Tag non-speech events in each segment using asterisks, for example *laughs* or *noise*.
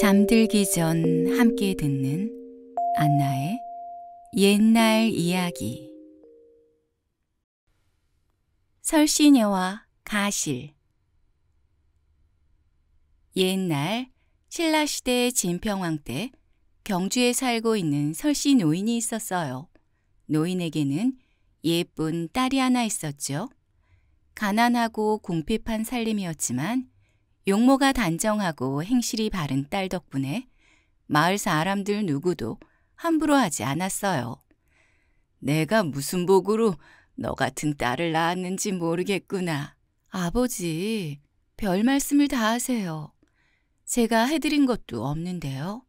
잠들기 전 함께 듣는 안나의 옛날 이야기 설시녀와 가실 옛날 신라시대 진평왕 때 경주에 살고 있는 설씨 노인이 있었어요. 노인에게는 예쁜 딸이 하나 있었죠. 가난하고 궁핍한 살림이었지만 용모가 단정하고 행실이 바른 딸 덕분에 마을 사람들 누구도 함부로 하지 않았어요. 내가 무슨 복으로 너 같은 딸을 낳았는지 모르겠구나. 아버지, 별 말씀을 다 하세요. 제가 해드린 것도 없는데요.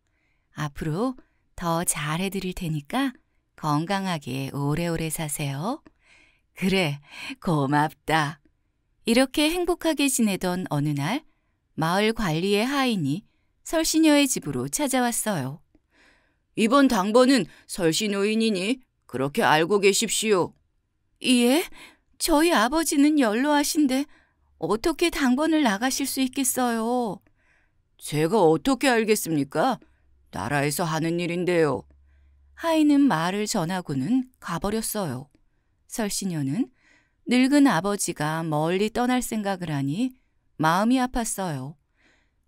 앞으로 더 잘 해드릴 테니까 건강하게 오래오래 사세요. 그래, 고맙다. 이렇게 행복하게 지내던 어느 날 마을 관리의 하인이 설신여의 집으로 찾아왔어요. 이번 당번은 설신노인이니 그렇게 알고 계십시오. 예, 저희 아버지는 연로하신데 어떻게 당번을 나가실 수 있겠어요? 제가 어떻게 알겠습니까? 나라에서 하는 일인데요. 하인은 말을 전하고는 가버렸어요. 설신여는 늙은 아버지가 멀리 떠날 생각을 하니 마음이 아팠어요.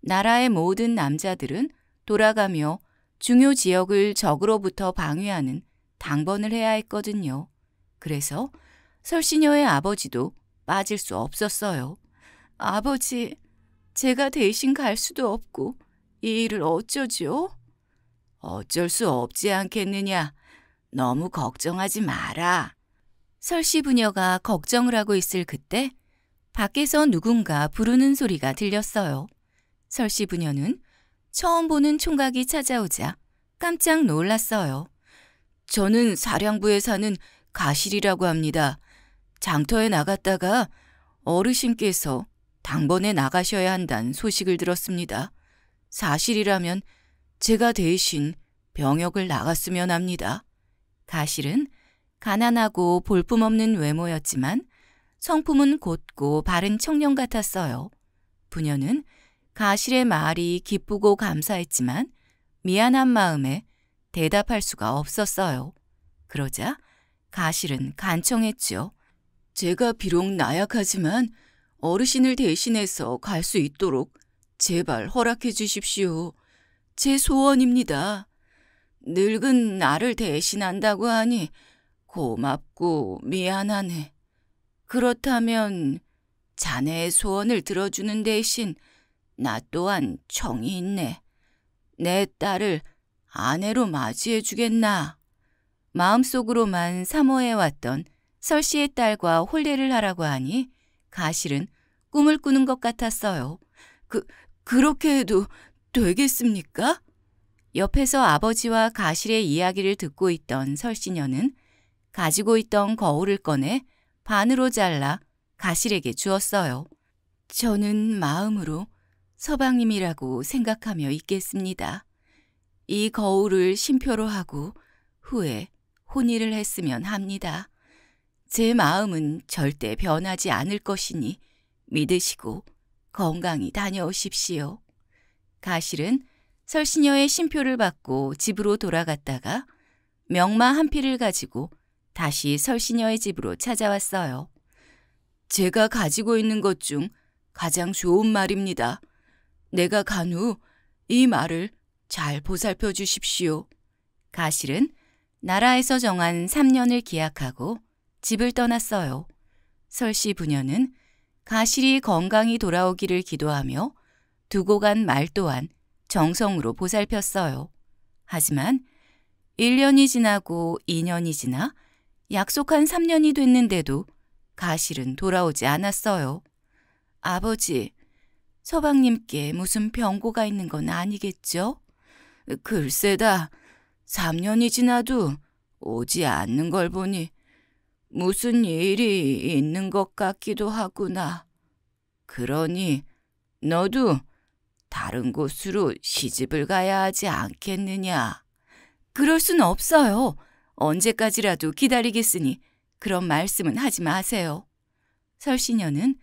나라의 모든 남자들은 돌아가며 중요 지역을 적으로부터 방위하는 당번을 해야 했거든요. 그래서 설신여의 아버지도 빠질 수 없었어요. 아버지, 제가 대신 갈 수도 없고 이 일을 어쩌지요? 어쩔 수 없지 않겠느냐. 너무 걱정하지 마라. 설씨 부녀가 걱정을 하고 있을 그때 밖에서 누군가 부르는 소리가 들렸어요. 설씨 부녀는 처음 보는 총각이 찾아오자 깜짝 놀랐어요. 저는 사량부에 사는 가실이라고 합니다. 장터에 나갔다가 어르신께서 당번에 나가셔야 한다는 소식을 들었습니다. 사실이라면 제가 대신 병역을 나갔으면 합니다. 가실은 가난하고 볼품없는 외모였지만 성품은 곧고 바른 청년 같았어요. 부녀는 가실의 말이 기쁘고 감사했지만 미안한 마음에 대답할 수가 없었어요. 그러자 가실은 간청했지요. 제가 비록 나약하지만 어르신을 대신해서 갈 수 있도록 제발 허락해 주십시오. 제 소원입니다. 늙은 나를 대신한다고 하니 고맙고 미안하네. 그렇다면 자네의 소원을 들어주는 대신 나 또한 정이 있네. 내 딸을 아내로 맞이해 주겠나. 마음속으로만 사모해왔던 설씨의 딸과 홀례를 하라고 하니 가실은 꿈을 꾸는 것 같았어요. 그, 그렇게 해도 되겠습니까? 옆에서 아버지와 가실의 이야기를 듣고 있던 설씨녀는 가지고 있던 거울을 꺼내 반으로 잘라 가실에게 주었어요. 저는 마음으로 서방님이라고 생각하며 있겠습니다. 이 거울을 심표로 하고 후에 혼의를 했으면 합니다. 제 마음은 절대 변하지 않을 것이니 믿으시고 건강히 다녀오십시오. 가실은 설신여의 심표를 받고 집으로 돌아갔다가 명마 한 피를 가지고 다시 설신여의 집으로 찾아왔어요. 제가 가지고 있는 것 중 가장 좋은 말입니다. 내가 간 후 이 말을 잘 보살펴 주십시오. 가실은 나라에서 정한 3년을 기약하고 집을 떠났어요. 설씨 부녀는 가실이 건강히 돌아오기를 기도하며 두고 간 말 또한 정성으로 보살폈어요. 하지만 1년이 지나고 2년이 지나 약속한 3년이 됐는데도 가실은 돌아오지 않았어요. 아버지, 서방님께 무슨 병고가 있는 건 아니겠죠? 글쎄다, 3년이 지나도 오지 않는 걸 보니 무슨 일이 있는 것 같기도 하구나. 그러니 너도 다른 곳으로 시집을 가야 하지 않겠느냐? 그럴 순 없어요. 언제까지라도 기다리겠으니 그런 말씀은 하지 마세요. 설신녀는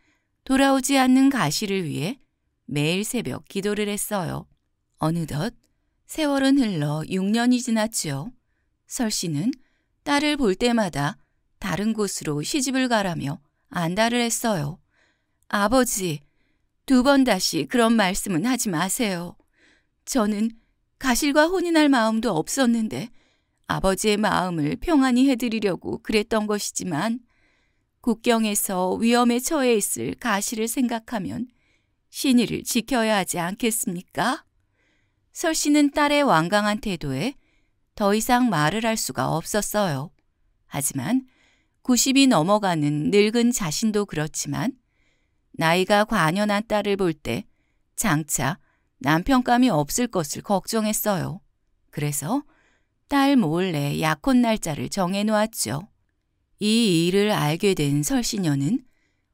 돌아오지 않는 가시를 위해 매일 새벽 기도를 했어요. 어느덧 세월은 흘러 6년이 지났지요. 설씨는 딸을 볼 때마다 다른 곳으로 시집을 가라며 안달을 했어요. 아버지, 두 번 다시 그런 말씀은 하지 마세요. 저는 가실과 혼인할 마음도 없었는데 아버지의 마음을 평안히 해드리려고 그랬던 것이지만 국경에서 위험에 처해 있을 가시를 생각하면 신의를 지켜야 하지 않겠습니까? 설 씨는 딸의 완강한 태도에 더 이상 말을 할 수가 없었어요. 하지만 90이 넘어가는 늙은 자신도 그렇지만 나이가 관연한 딸을 볼 때 장차 남편감이 없을 것을 걱정했어요. 그래서 딸 몰래 약혼 날짜를 정해놓았죠. 이 일을 알게 된설신녀는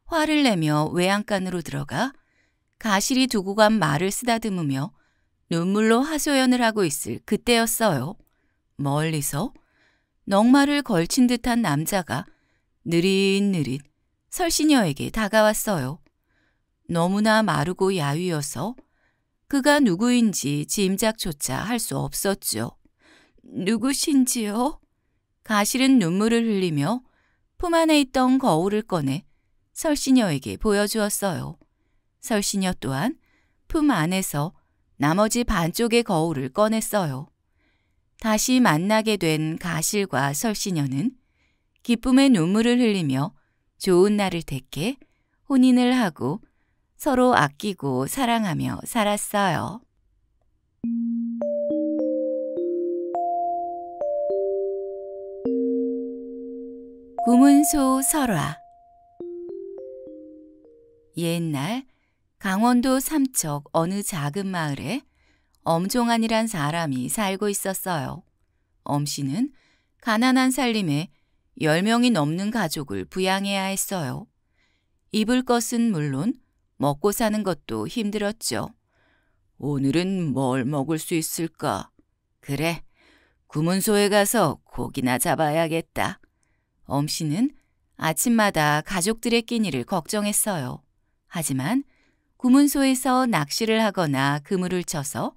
화를 내며 외양간으로 들어가 가실이 두고 간 말을 쓰다듬으며 눈물로 하소연을 하고 있을 그때였어요. 멀리서 넉마를 걸친 듯한 남자가 느릿느릿 설신녀에게 다가왔어요. 너무나 마르고 야위어서 그가 누구인지 짐작조차 할 수 없었죠. 누구신지요? 가실은 눈물을 흘리며 품 안에 있던 거울을 꺼내 설신여에게 보여주었어요. 설신여 또한 품 안에서 나머지 반쪽의 거울을 꺼냈어요. 다시 만나게 된 가실과 설신여는 기쁨의 눈물을 흘리며 좋은 날을 택해 혼인을 하고 서로 아끼고 사랑하며 살았어요. 구문소 설화 옛날 강원도 삼척 어느 작은 마을에 엄종환이란 사람이 살고 있었어요. 엄씨는 가난한 살림에 열명이 넘는 가족을 부양해야 했어요. 입을 것은 물론 먹고 사는 것도 힘들었죠. 오늘은 뭘 먹을 수 있을까? 그래, 구문소에 가서 고기나 잡아야겠다. 엄씨는 아침마다 가족들의 끼니를 걱정했어요. 하지만 구문소에서 낚시를 하거나 그물을 쳐서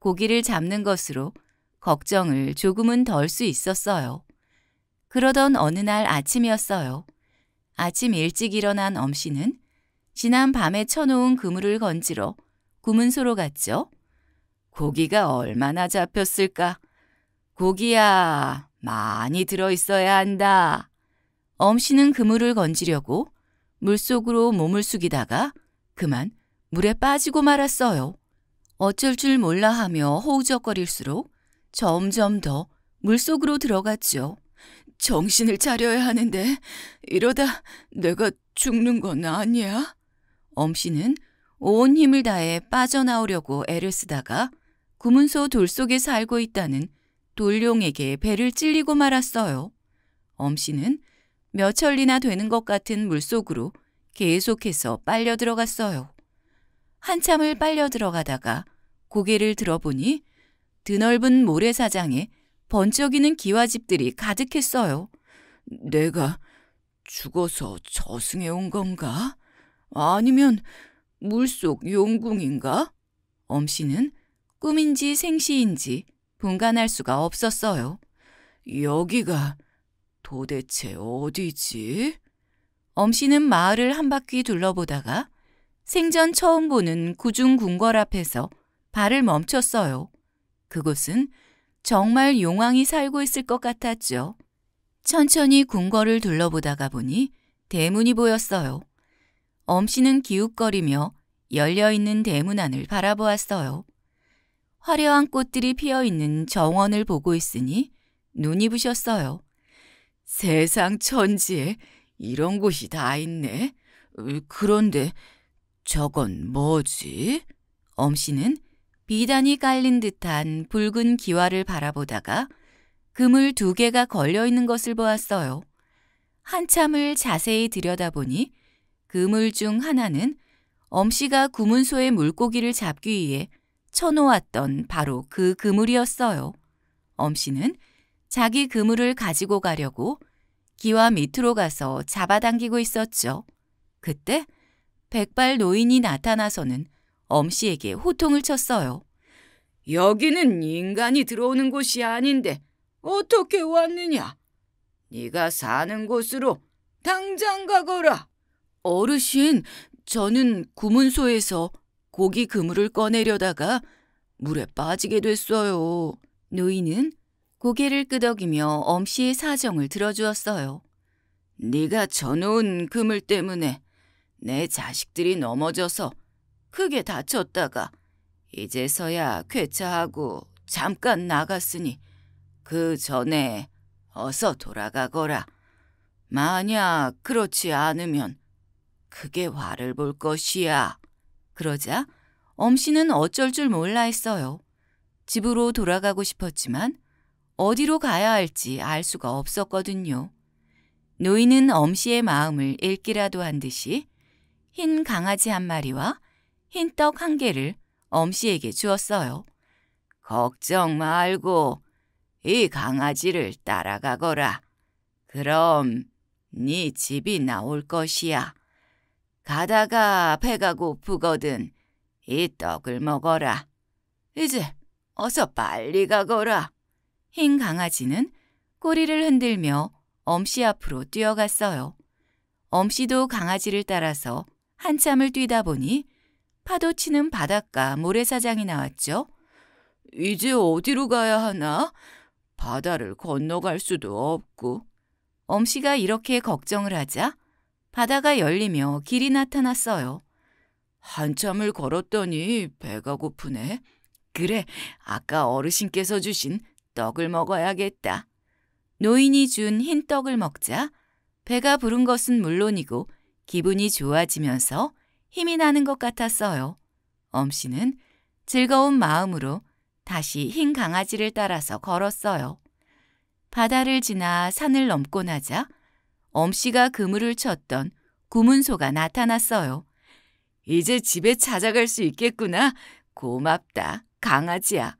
고기를 잡는 것으로 걱정을 조금은 덜 수 있었어요. 그러던 어느 날 아침이었어요. 아침 일찍 일어난 엄씨는 지난 밤에 쳐놓은 그물을 건지러 구문소로 갔죠. 고기가 얼마나 잡혔을까? 고기야, 많이 들어있어야 한다. 엄씨는 그물을 건지려고 물속으로 몸을 숙이다가 그만 물에 빠지고 말았어요. 어쩔 줄 몰라 하며 허우적거릴수록 점점 더 물속으로 들어갔죠. 정신을 차려야 하는데 이러다 내가 죽는 건 아니야? 엄씨는 온 힘을 다해 빠져나오려고 애를 쓰다가 구문소 돌 속에 살고 있다는 돌룡에게 배를 찔리고 말았어요. 엄씨는 몇 천리나 되는 것 같은 물속으로 계속해서 빨려 들어갔어요. 한참을 빨려 들어가다가 고개를 들어보니 드넓은 모래사장에 번쩍이는 기와집들이 가득했어요. 내가 죽어서 저승에 온 건가? 아니면 물속 용궁인가? 엄씨는 꿈인지 생시인지 분간할 수가 없었어요. 여기가 도대체 어디지? 엄씨는 마을을 한 바퀴 둘러보다가 생전 처음 보는 구중궁궐 앞에서 발을 멈췄어요. 그곳은 정말 용왕이 살고 있을 것 같았죠. 천천히 궁궐을 둘러보다가 보니 대문이 보였어요. 엄씨는 기웃거리며 열려있는 대문 안을 바라보았어요. 화려한 꽃들이 피어있는 정원을 보고 있으니 눈이 부셨어요. 세상 천지에 이런 곳이 다 있네. 그런데 저건 뭐지? 엄씨는 비단이 깔린 듯한 붉은 기와를 바라보다가 그물 두 개가 걸려 있는 것을 보았어요. 한참을 자세히 들여다보니 그물 중 하나는 엄씨가 구문소에 물고기를 잡기 위해 쳐놓았던 바로 그 그물이었어요. 엄씨는 자기 그물을 가지고 가려고 기와 밑으로 가서 잡아당기고 있었죠. 그때 백발 노인이 나타나서는 엄씨에게 호통을 쳤어요. 여기는 인간이 들어오는 곳이 아닌데 어떻게 왔느냐? 네가 사는 곳으로 당장 가거라. 어르신, 저는 구문소에서 고기 그물을 꺼내려다가 물에 빠지게 됐어요. 노인은 고개를 끄덕이며 엄씨의 사정을 들어주었어요. 네가 저놓은 그물 때문에 내 자식들이 넘어져서 크게 다쳤다가 이제서야 쾌차하고 잠깐 나갔으니 그 전에 어서 돌아가거라. 만약 그렇지 않으면 크게 화를 볼 것이야. 그러자 엄씨는 어쩔 줄 몰라 했어요. 집으로 돌아가고 싶었지만 어디로 가야 할지 알 수가 없었거든요. 노인은 엄씨의 마음을 읽기라도 한 듯이 흰 강아지 한 마리와 흰 떡 한 개를 엄씨에게 주었어요. 걱정 말고 이 강아지를 따라가거라. 그럼 네 집이 나올 것이야. 가다가 배가 고프거든 이 떡을 먹어라. 이제 어서 빨리 가거라. 흰 강아지는 꼬리를 흔들며 엄씨 앞으로 뛰어갔어요. 엄씨도 강아지를 따라서 한참을 뛰다 보니 파도 치는 바닷가 모래사장이 나왔죠. 이제 어디로 가야 하나? 바다를 건너갈 수도 없고. 엄씨가 이렇게 걱정을 하자 바다가 열리며 길이 나타났어요. 한참을 걸었더니 배가 고프네. 그래, 아까 어르신께서 주신 떡을 먹어야겠다. 노인이 준 흰떡을 먹자 배가 부른 것은 물론이고 기분이 좋아지면서 힘이 나는 것 같았어요. 엄씨는 즐거운 마음으로 다시 흰 강아지를 따라서 걸었어요. 바다를 지나 산을 넘고 나자 엄씨가 그물을 쳤던 구문소가 나타났어요. 이제 집에 찾아갈 수 있겠구나. 고맙다, 강아지야.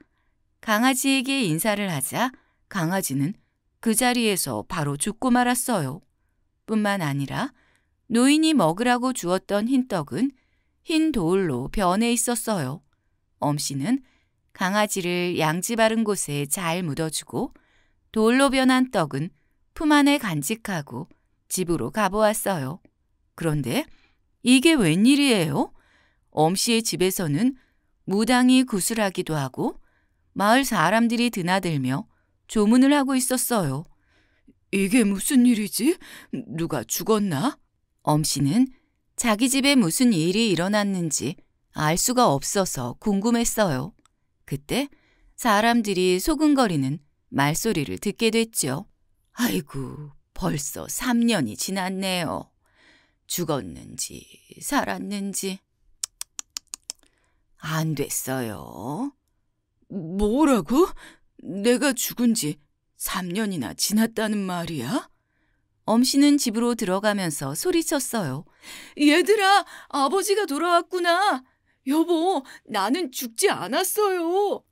강아지에게 인사를 하자 강아지는 그 자리에서 바로 죽고 말았어요. 뿐만 아니라 노인이 먹으라고 주었던 흰 떡은 흰돌로 변해 있었어요. 엄씨는 강아지를 양지 바른 곳에 잘 묻어주고 돌로 변한 떡은 품 안에 간직하고 집으로 가보았어요. 그런데 이게 웬일이에요? 엄씨의 집에서는 무당이 구슬하기도 하고 마을 사람들이 드나들며 조문을 하고 있었어요. 이게 무슨 일이지? 누가 죽었나? 엄씨는 자기 집에 무슨 일이 일어났는지 알 수가 없어서 궁금했어요. 그때 사람들이 소근거리는 말소리를 듣게 됐죠. 아이고, 벌써 3년이 지났네요. 죽었는지 살았는지 안 됐어요. 뭐라고? 내가 죽은 지 3년이나 지났다는 말이야? 엄씨는 집으로 들어가면서 소리쳤어요. 얘들아, 아버지가 돌아왔구나. 여보, 나는 죽지 않았어요.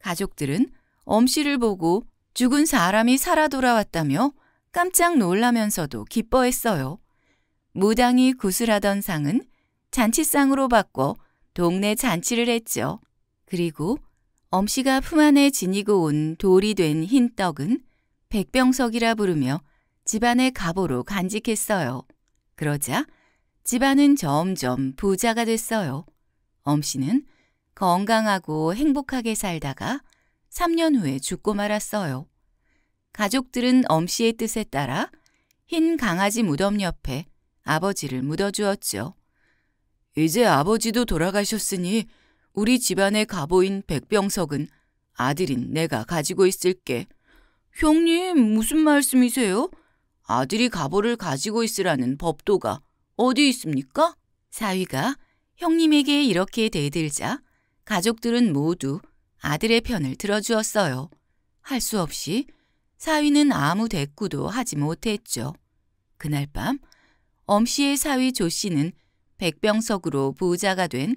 가족들은 엄씨를 보고 죽은 사람이 살아 돌아왔다며 깜짝 놀라면서도 기뻐했어요. 무당이 구슬하던 상은 잔치상으로 바꿔 동네 잔치를 했죠. 그리고 엄씨가 품 안에 지니고 온 돌이 된 흰 떡은 백병석이라 부르며 집안의 가보로 간직했어요. 그러자 집안은 점점 부자가 됐어요. 엄씨는 건강하고 행복하게 살다가 3년 후에 죽고 말았어요. 가족들은 엄씨의 뜻에 따라 흰 강아지 무덤 옆에 아버지를 묻어주었죠. 이제 아버지도 돌아가셨으니 우리 집안의 가보인 백병석은 아들인 내가 가지고 있을게. 형님 무슨 말씀이세요? 아들이 가보를 가지고 있으라는 법도가 어디 있습니까? 사위가 형님에게 이렇게 대들자 가족들은 모두 아들의 편을 들어주었어요. 할 수 없이 사위는 아무 대꾸도 하지 못했죠. 그날 밤 엄씨의 사위 조씨는 백병석으로 부자가 된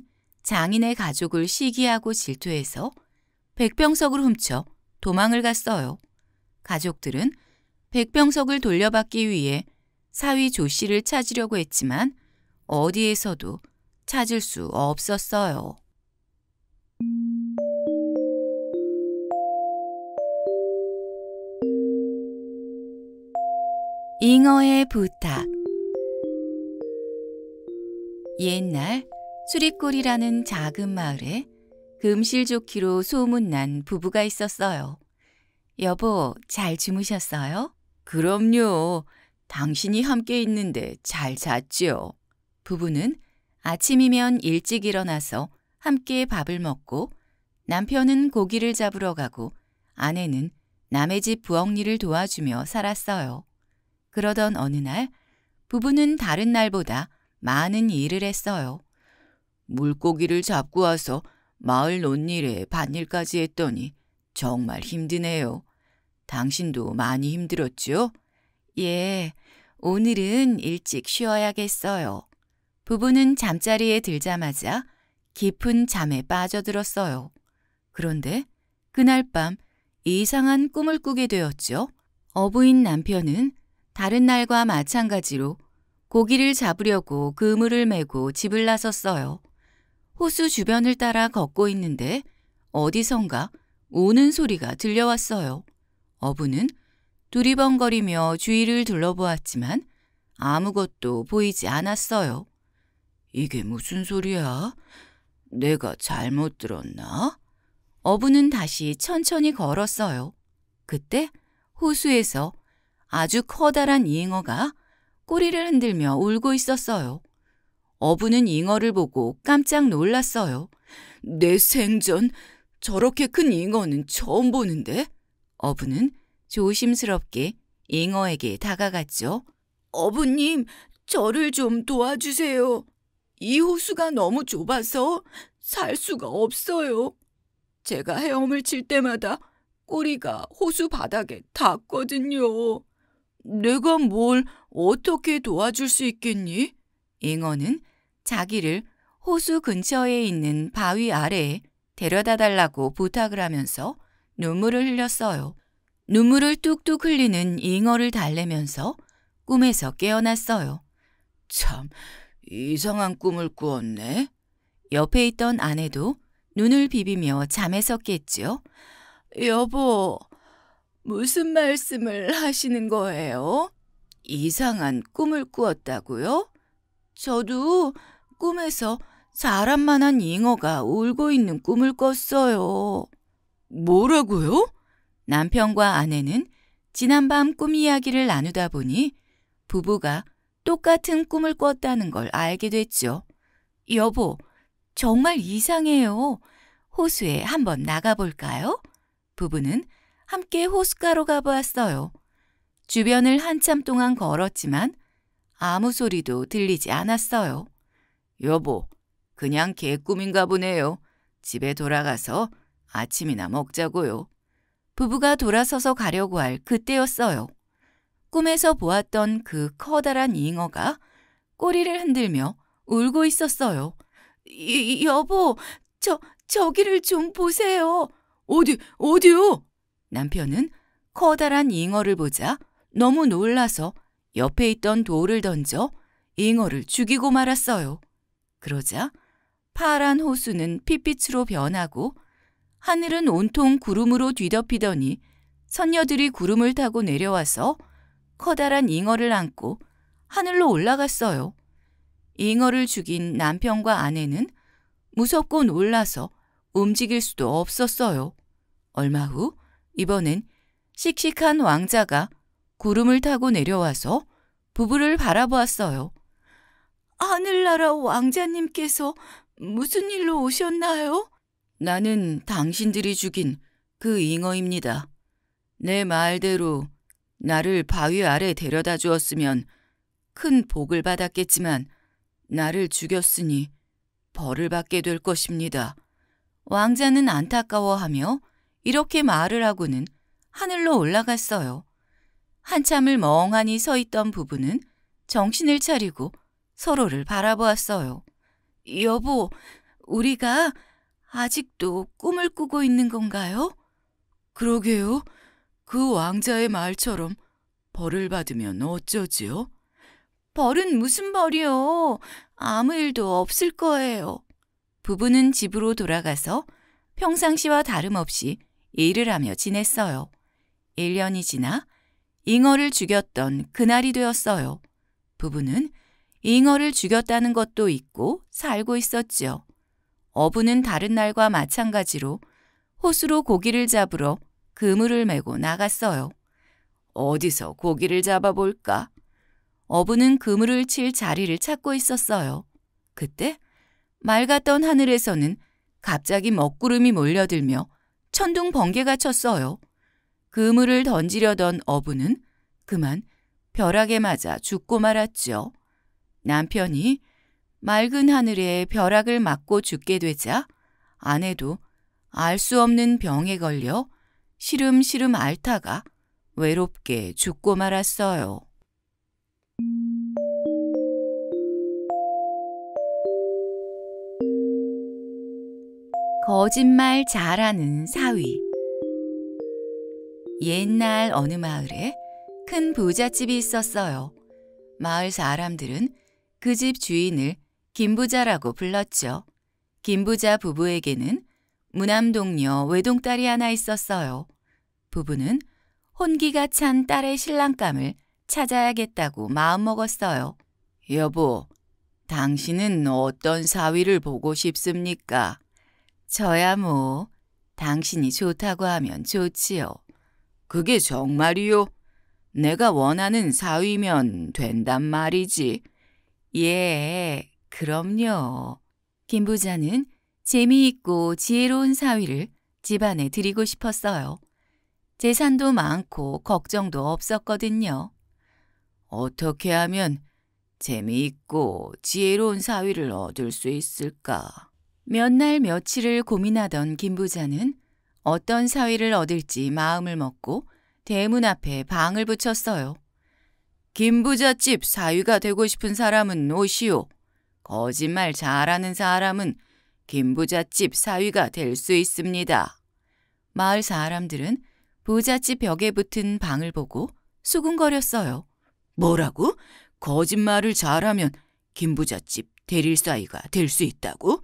장인의 가족을 시기하고 질투해서 백병석을 훔쳐 도망을 갔어요. 가족들은 백병석을 돌려받기 위해 사위 조 씨를 찾으려고 했지만 어디에서도 찾을 수 없었어요. 잉어의 부탁 옛날 수리골이라는 작은 마을에 금실 좋기로 소문난 부부가 있었어요. 여보, 잘 주무셨어요? 그럼요. 당신이 함께 있는데 잘 잤지요. 부부는 아침이면 일찍 일어나서 함께 밥을 먹고 남편은 고기를 잡으러 가고 아내는 남의 집 부엌 일을 도와주며 살았어요. 그러던 어느 날 부부는 다른 날보다 많은 일을 했어요. 물고기를 잡고 와서 마을 논일에 반일까지 했더니 정말 힘드네요. 당신도 많이 힘들었지요? 예, 오늘은 일찍 쉬어야겠어요. 부부는 잠자리에 들자마자 깊은 잠에 빠져들었어요. 그런데 그날 밤 이상한 꿈을 꾸게 되었죠. 어부인 남편은 다른 날과 마찬가지로 고기를 잡으려고 그물을 메고 집을 나섰어요. 호수 주변을 따라 걷고 있는데 어디선가 오는 소리가 들려왔어요. 어부는 두리번거리며 주위를 둘러보았지만 아무것도 보이지 않았어요. 이게 무슨 소리야? 내가 잘못 들었나? 어부는 다시 천천히 걸었어요. 그때 호수에서 아주 커다란 잉어가 꼬리를 흔들며 울고 있었어요. 어부는 잉어를 보고 깜짝 놀랐어요. 내 생전 저렇게 큰 잉어는 처음 보는데? 어부는 조심스럽게 잉어에게 다가갔죠. 어부님, 저를 좀 도와주세요. 이 호수가 너무 좁아서 살 수가 없어요. 제가 헤엄을 칠 때마다 꼬리가 호수 바닥에 닿거든요. 내가 뭘 어떻게 도와줄 수 있겠니? 잉어는 자기를 호수 근처에 있는 바위 아래에 데려다 달라고 부탁을 하면서 눈물을 흘렸어요. 눈물을 뚝뚝 흘리는 잉어를 달래면서 꿈에서 깨어났어요. 참, 이상한 꿈을 꾸었네. 옆에 있던 아내도 눈을 비비며 잠에서 깼지요. 여보, 무슨 말씀을 하시는 거예요? 이상한 꿈을 꾸었다고요? 저도 꿈에서 사람만한 잉어가 울고 있는 꿈을 꿨어요. 뭐라고요? 남편과 아내는 지난밤 꿈 이야기를 나누다 보니 부부가 똑같은 꿈을 꿨다는 걸 알게 됐죠. 여보, 정말 이상해요. 호수에 한번 나가볼까요? 부부는 함께 호숫가로 가보았어요. 주변을 한참 동안 걸었지만 아무 소리도 들리지 않았어요. 여보, 그냥 개꿈인가 보네요. 집에 돌아가서 아침이나 먹자고요. 부부가 돌아서서 가려고 할 그때였어요. 꿈에서 보았던 그 커다란 잉어가 꼬리를 흔들며 울고 있었어요. 여보, 저, 저기를 좀 보세요. 어디, 어디요? 남편은 커다란 잉어를 보자 너무 놀라서 옆에 있던 돌을 던져 잉어를 죽이고 말았어요. 그러자 파란 호수는 핏빛으로 변하고 하늘은 온통 구름으로 뒤덮이더니 선녀들이 구름을 타고 내려와서 커다란 잉어를 안고 하늘로 올라갔어요. 잉어를 죽인 남편과 아내는 무섭고 놀라서 움직일 수도 없었어요. 얼마 후 이번엔 씩씩한 왕자가 구름을 타고 내려와서 부부를 바라보았어요. 하늘나라 왕자님께서 무슨 일로 오셨나요? 나는 당신들이 죽인 그 잉어입니다. 내 말대로 나를 바위 아래 데려다 주었으면 큰 복을 받았겠지만 나를 죽였으니 벌을 받게 될 것입니다. 왕자는 안타까워하며 이렇게 말을 하고는 하늘로 올라갔어요. 한참을 멍하니 서 있던 부부는 정신을 차리고 서로를 바라보았어요. 여보, 우리가 아직도 꿈을 꾸고 있는 건가요? 그러게요. 그 왕자의 말처럼 벌을 받으면 어쩌지요? 벌은 무슨 벌이요? 아무 일도 없을 거예요. 부부는 집으로 돌아가서 평상시와 다름없이 일을 하며 지냈어요. 1년이 지나 잉어를 죽였던 그날이 되었어요. 부부는 잉어를 죽였다는 것도 있고 살고 있었지요. 어부는 다른 날과 마찬가지로 호수로 고기를 잡으러 그물을 메고 나갔어요. 어디서 고기를 잡아볼까? 어부는 그물을 칠 자리를 찾고 있었어요. 그때 맑았던 하늘에서는 갑자기 먹구름이 몰려들며 천둥 번개가 쳤어요. 그물을 던지려던 어부는 그만 벼락에 맞아 죽고 말았지요. 남편이 맑은 하늘에 벼락을 맞고 죽게 되자 아내도 알 수 없는 병에 걸려 시름시름 앓다가 외롭게 죽고 말았어요. 거짓말 잘하는 사위 옛날 어느 마을에 큰 부잣집이 있었어요. 마을 사람들은 그집 주인을 김부자라고 불렀죠. 김부자 부부에게는 무남동녀 외동딸이 하나 있었어요. 부부는 혼기가 찬 딸의 신랑감을 찾아야겠다고 마음먹었어요. 여보, 당신은 어떤 사위를 보고 싶습니까? 저야 뭐, 당신이 좋다고 하면 좋지요. 그게 정말이요? 내가 원하는 사위면 된단 말이지. 예, 그럼요. 김 부자는 재미있고 지혜로운 사위를 집안에 드리고 싶었어요. 재산도 많고 걱정도 없었거든요. 어떻게 하면 재미있고 지혜로운 사위를 얻을 수 있을까? 몇 날 며칠을 고민하던 김 부자는 어떤 사위를 얻을지 마음을 먹고 대문 앞에 방을 붙였어요. 김부잣집 사위가 되고 싶은 사람은 오시오. 거짓말 잘하는 사람은 김부잣집 사위가 될 수 있습니다. 마을 사람들은 부잣집 벽에 붙은 방을 보고 수군거렸어요. 뭐라고? 거짓말을 잘하면 김부잣집 대릴 사위가 될 수 있다고?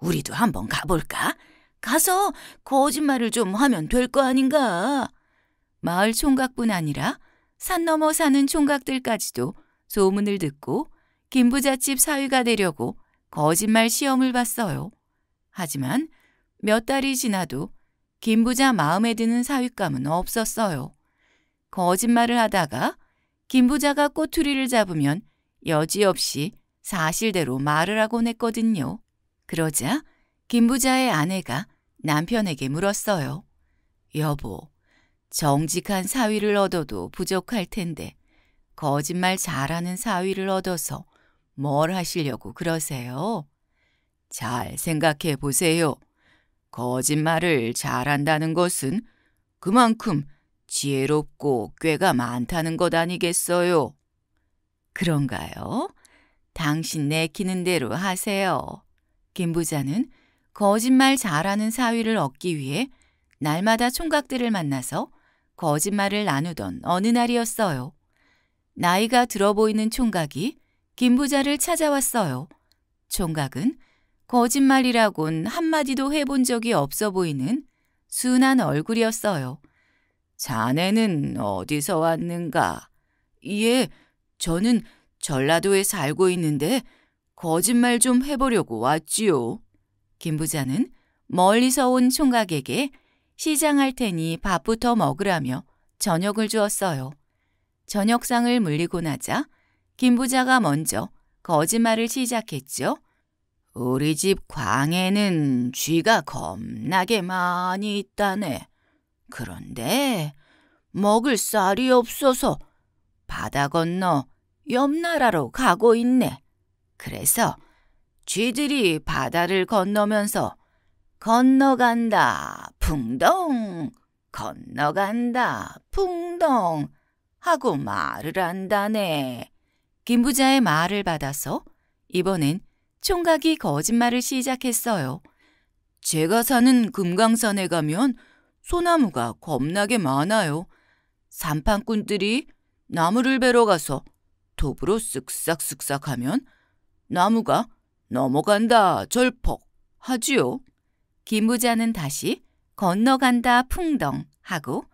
우리도 한번 가볼까? 가서 거짓말을 좀 하면 될 거 아닌가? 마을 총각뿐 아니라 산 넘어 사는 총각들까지도 소문을 듣고 김부잣집 사위가 되려고 거짓말 시험을 봤어요. 하지만 몇 달이 지나도 김부자 마음에 드는 사윗감은 없었어요. 거짓말을 하다가 김부자가 꼬투리를 잡으면 여지없이 사실대로 말을 하곤 했거든요. 그러자 김부자의 아내가 남편에게 물었어요. 여보, 정직한 사위를 얻어도 부족할 텐데 거짓말 잘하는 사위를 얻어서 뭘 하시려고 그러세요? 잘 생각해 보세요. 거짓말을 잘한다는 것은 그만큼 지혜롭고 꾀가 많다는 것 아니겠어요? 그런가요? 당신 내키는 대로 하세요. 김 부자는 거짓말 잘하는 사위를 얻기 위해 날마다 총각들을 만나서 거짓말을 나누던 어느 날이었어요. 나이가 들어 보이는 총각이 김 부자를 찾아왔어요. 총각은 거짓말이라곤 한마디도 해본 적이 없어 보이는 순한 얼굴이었어요. 자네는 어디서 왔는가? 예, 저는 전라도에 살고 있는데 거짓말 좀 해보려고 왔지요. 김 부자는 멀리서 온 총각에게 시장할 테니 밥부터 먹으라며 저녁을 주었어요. 저녁상을 물리고 나자 김 부자가 먼저 거짓말을 시작했죠. 우리 집 광에는 쥐가 겁나게 많이 있다네. 그런데 먹을 쌀이 없어서 바다 건너 옆 나라로 가고 있네. 그래서 쥐들이 바다를 건너면서 건너간다 풍덩 건너간다 풍덩 하고 말을 한다네. 김 부자의 말을 받아서 이번엔 총각이 거짓말을 시작했어요. 제가 사는 금강산에 가면 소나무가 겁나게 많아요. 산판꾼들이 나무를 베러 가서 톱으로 쓱싹쓱싹 하면 나무가 넘어간다 절퍽 하지요. 김부자는 다시 건너간다 풍덩 하고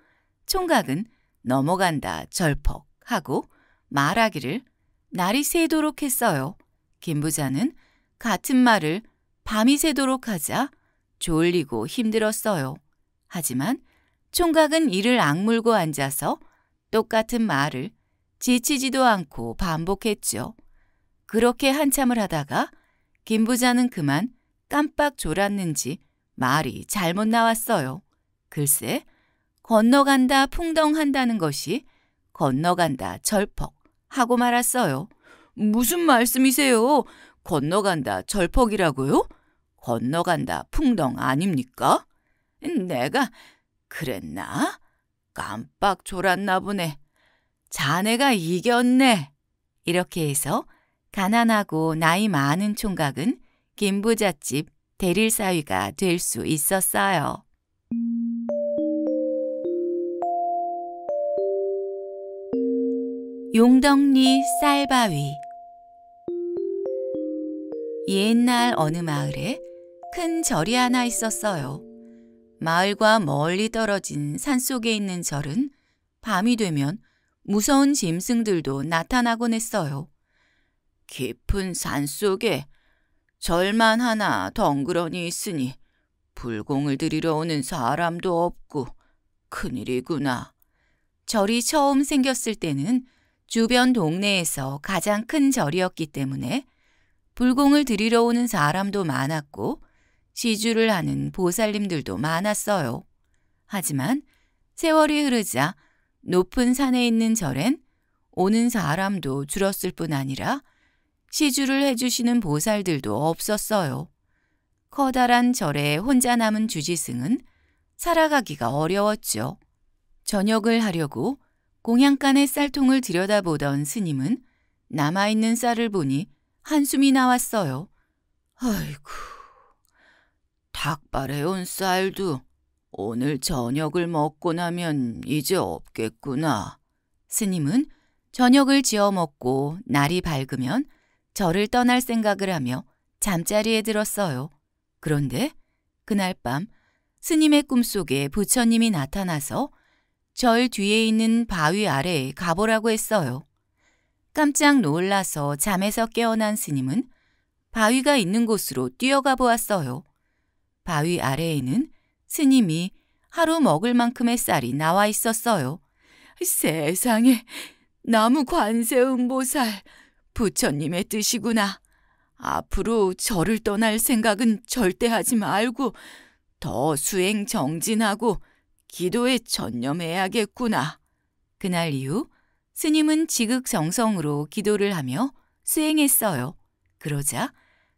총각은 넘어간다 절퍽 하고 말하기를 날이 새도록 했어요. 김부자는 같은 말을 밤이 새도록 하자 졸리고 힘들었어요. 하지만 총각은 이를 악물고 앉아서 똑같은 말을 지치지도 않고 반복했죠. 그렇게 한참을 하다가 김부자는 그만 깜빡 졸았는지 말이 잘못 나왔어요. 글쎄, 건너간다 풍덩한다는 것이 건너간다 절퍽 하고 말았어요. 무슨 말씀이세요? 건너간다 절퍽이라고요? 건너간다 풍덩 아닙니까? 내가 그랬나? 깜빡 졸았나 보네. 자네가 이겼네. 이렇게 해서 가난하고 나이 많은 총각은 김부잣집 대릴 사위가 될 수 있었어요. 용덕리 쌀바위 옛날 어느 마을에 큰 절이 하나 있었어요. 마을과 멀리 떨어진 산속에 있는 절은 밤이 되면 무서운 짐승들도 나타나곤 했어요. 깊은 산속에 절만 하나 덩그러니 있으니 불공을 들이러 오는 사람도 없고 큰일이구나. 절이 처음 생겼을 때는 주변 동네에서 가장 큰 절이었기 때문에 불공을 들이러 오는 사람도 많았고 시주를 하는 보살님들도 많았어요. 하지만 세월이 흐르자 높은 산에 있는 절엔 오는 사람도 줄었을 뿐 아니라 시주를 해주시는 보살들도 없었어요. 커다란 절에 혼자 남은 주지승은 살아가기가 어려웠죠. 저녁을 하려고 공양간에 쌀통을 들여다보던 스님은 남아있는 쌀을 보니 한숨이 나왔어요. 아이고, 닭발에 온 쌀도 오늘 저녁을 먹고 나면 이제 없겠구나. 스님은 저녁을 지어 먹고 날이 밝으면 저를 떠날 생각을 하며 잠자리에 들었어요. 그런데 그날 밤 스님의 꿈속에 부처님이 나타나서 절 뒤에 있는 바위 아래에 가보라고 했어요. 깜짝 놀라서 잠에서 깨어난 스님은 바위가 있는 곳으로 뛰어가 보았어요. 바위 아래에는 스님이 하루 먹을 만큼의 쌀이 나와 있었어요. 세상에 나무 관세음보살 부처님의 뜻이구나. 앞으로 저를 떠날 생각은 절대 하지 말고 더 수행 정진하고 기도에 전념해야겠구나. 그날 이후 스님은 지극정성으로 기도를 하며 수행했어요. 그러자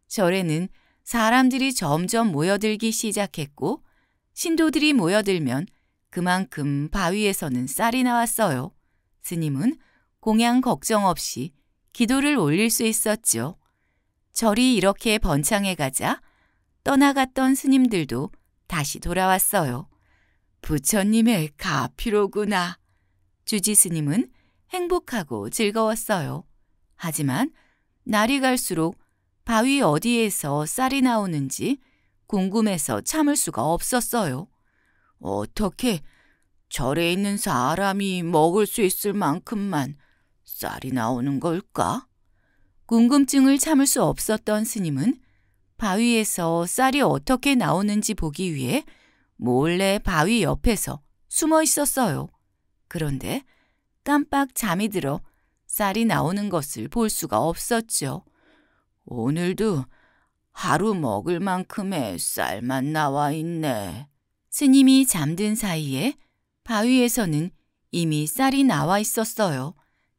절에는 사람들이 점점 모여들기 시작했고 신도들이 모여들면 그만큼 바위에서는 쌀이 나왔어요. 스님은 공양 걱정 없이 기도를 올릴 수 있었죠. 절이 이렇게 번창해 가자 떠나갔던 스님들도 다시 돌아왔어요. 부처님의 가피로구나. 주지 스님은 행복하고 즐거웠어요. 하지만 날이 갈수록 바위 어디에서 쌀이 나오는지 궁금해서 참을 수가 없었어요. 어떻게 절에 있는 사람이 먹을 수 있을 만큼만 쌀이 나오는 걸까? 궁금증을 참을 수 없었던 스님은 바위에서 쌀이 어떻게 나오는지 보기 위해 몰래 바위 옆에서 숨어 있었어요. 그런데 깜빡 잠이 들어 쌀이 나오는 것을 볼 수가 없었죠. 오늘도 하루 먹을 만큼의 쌀만 나와 있네. 스님이 잠든 사이에 바위에서는 이미 쌀이 나와 있었어요.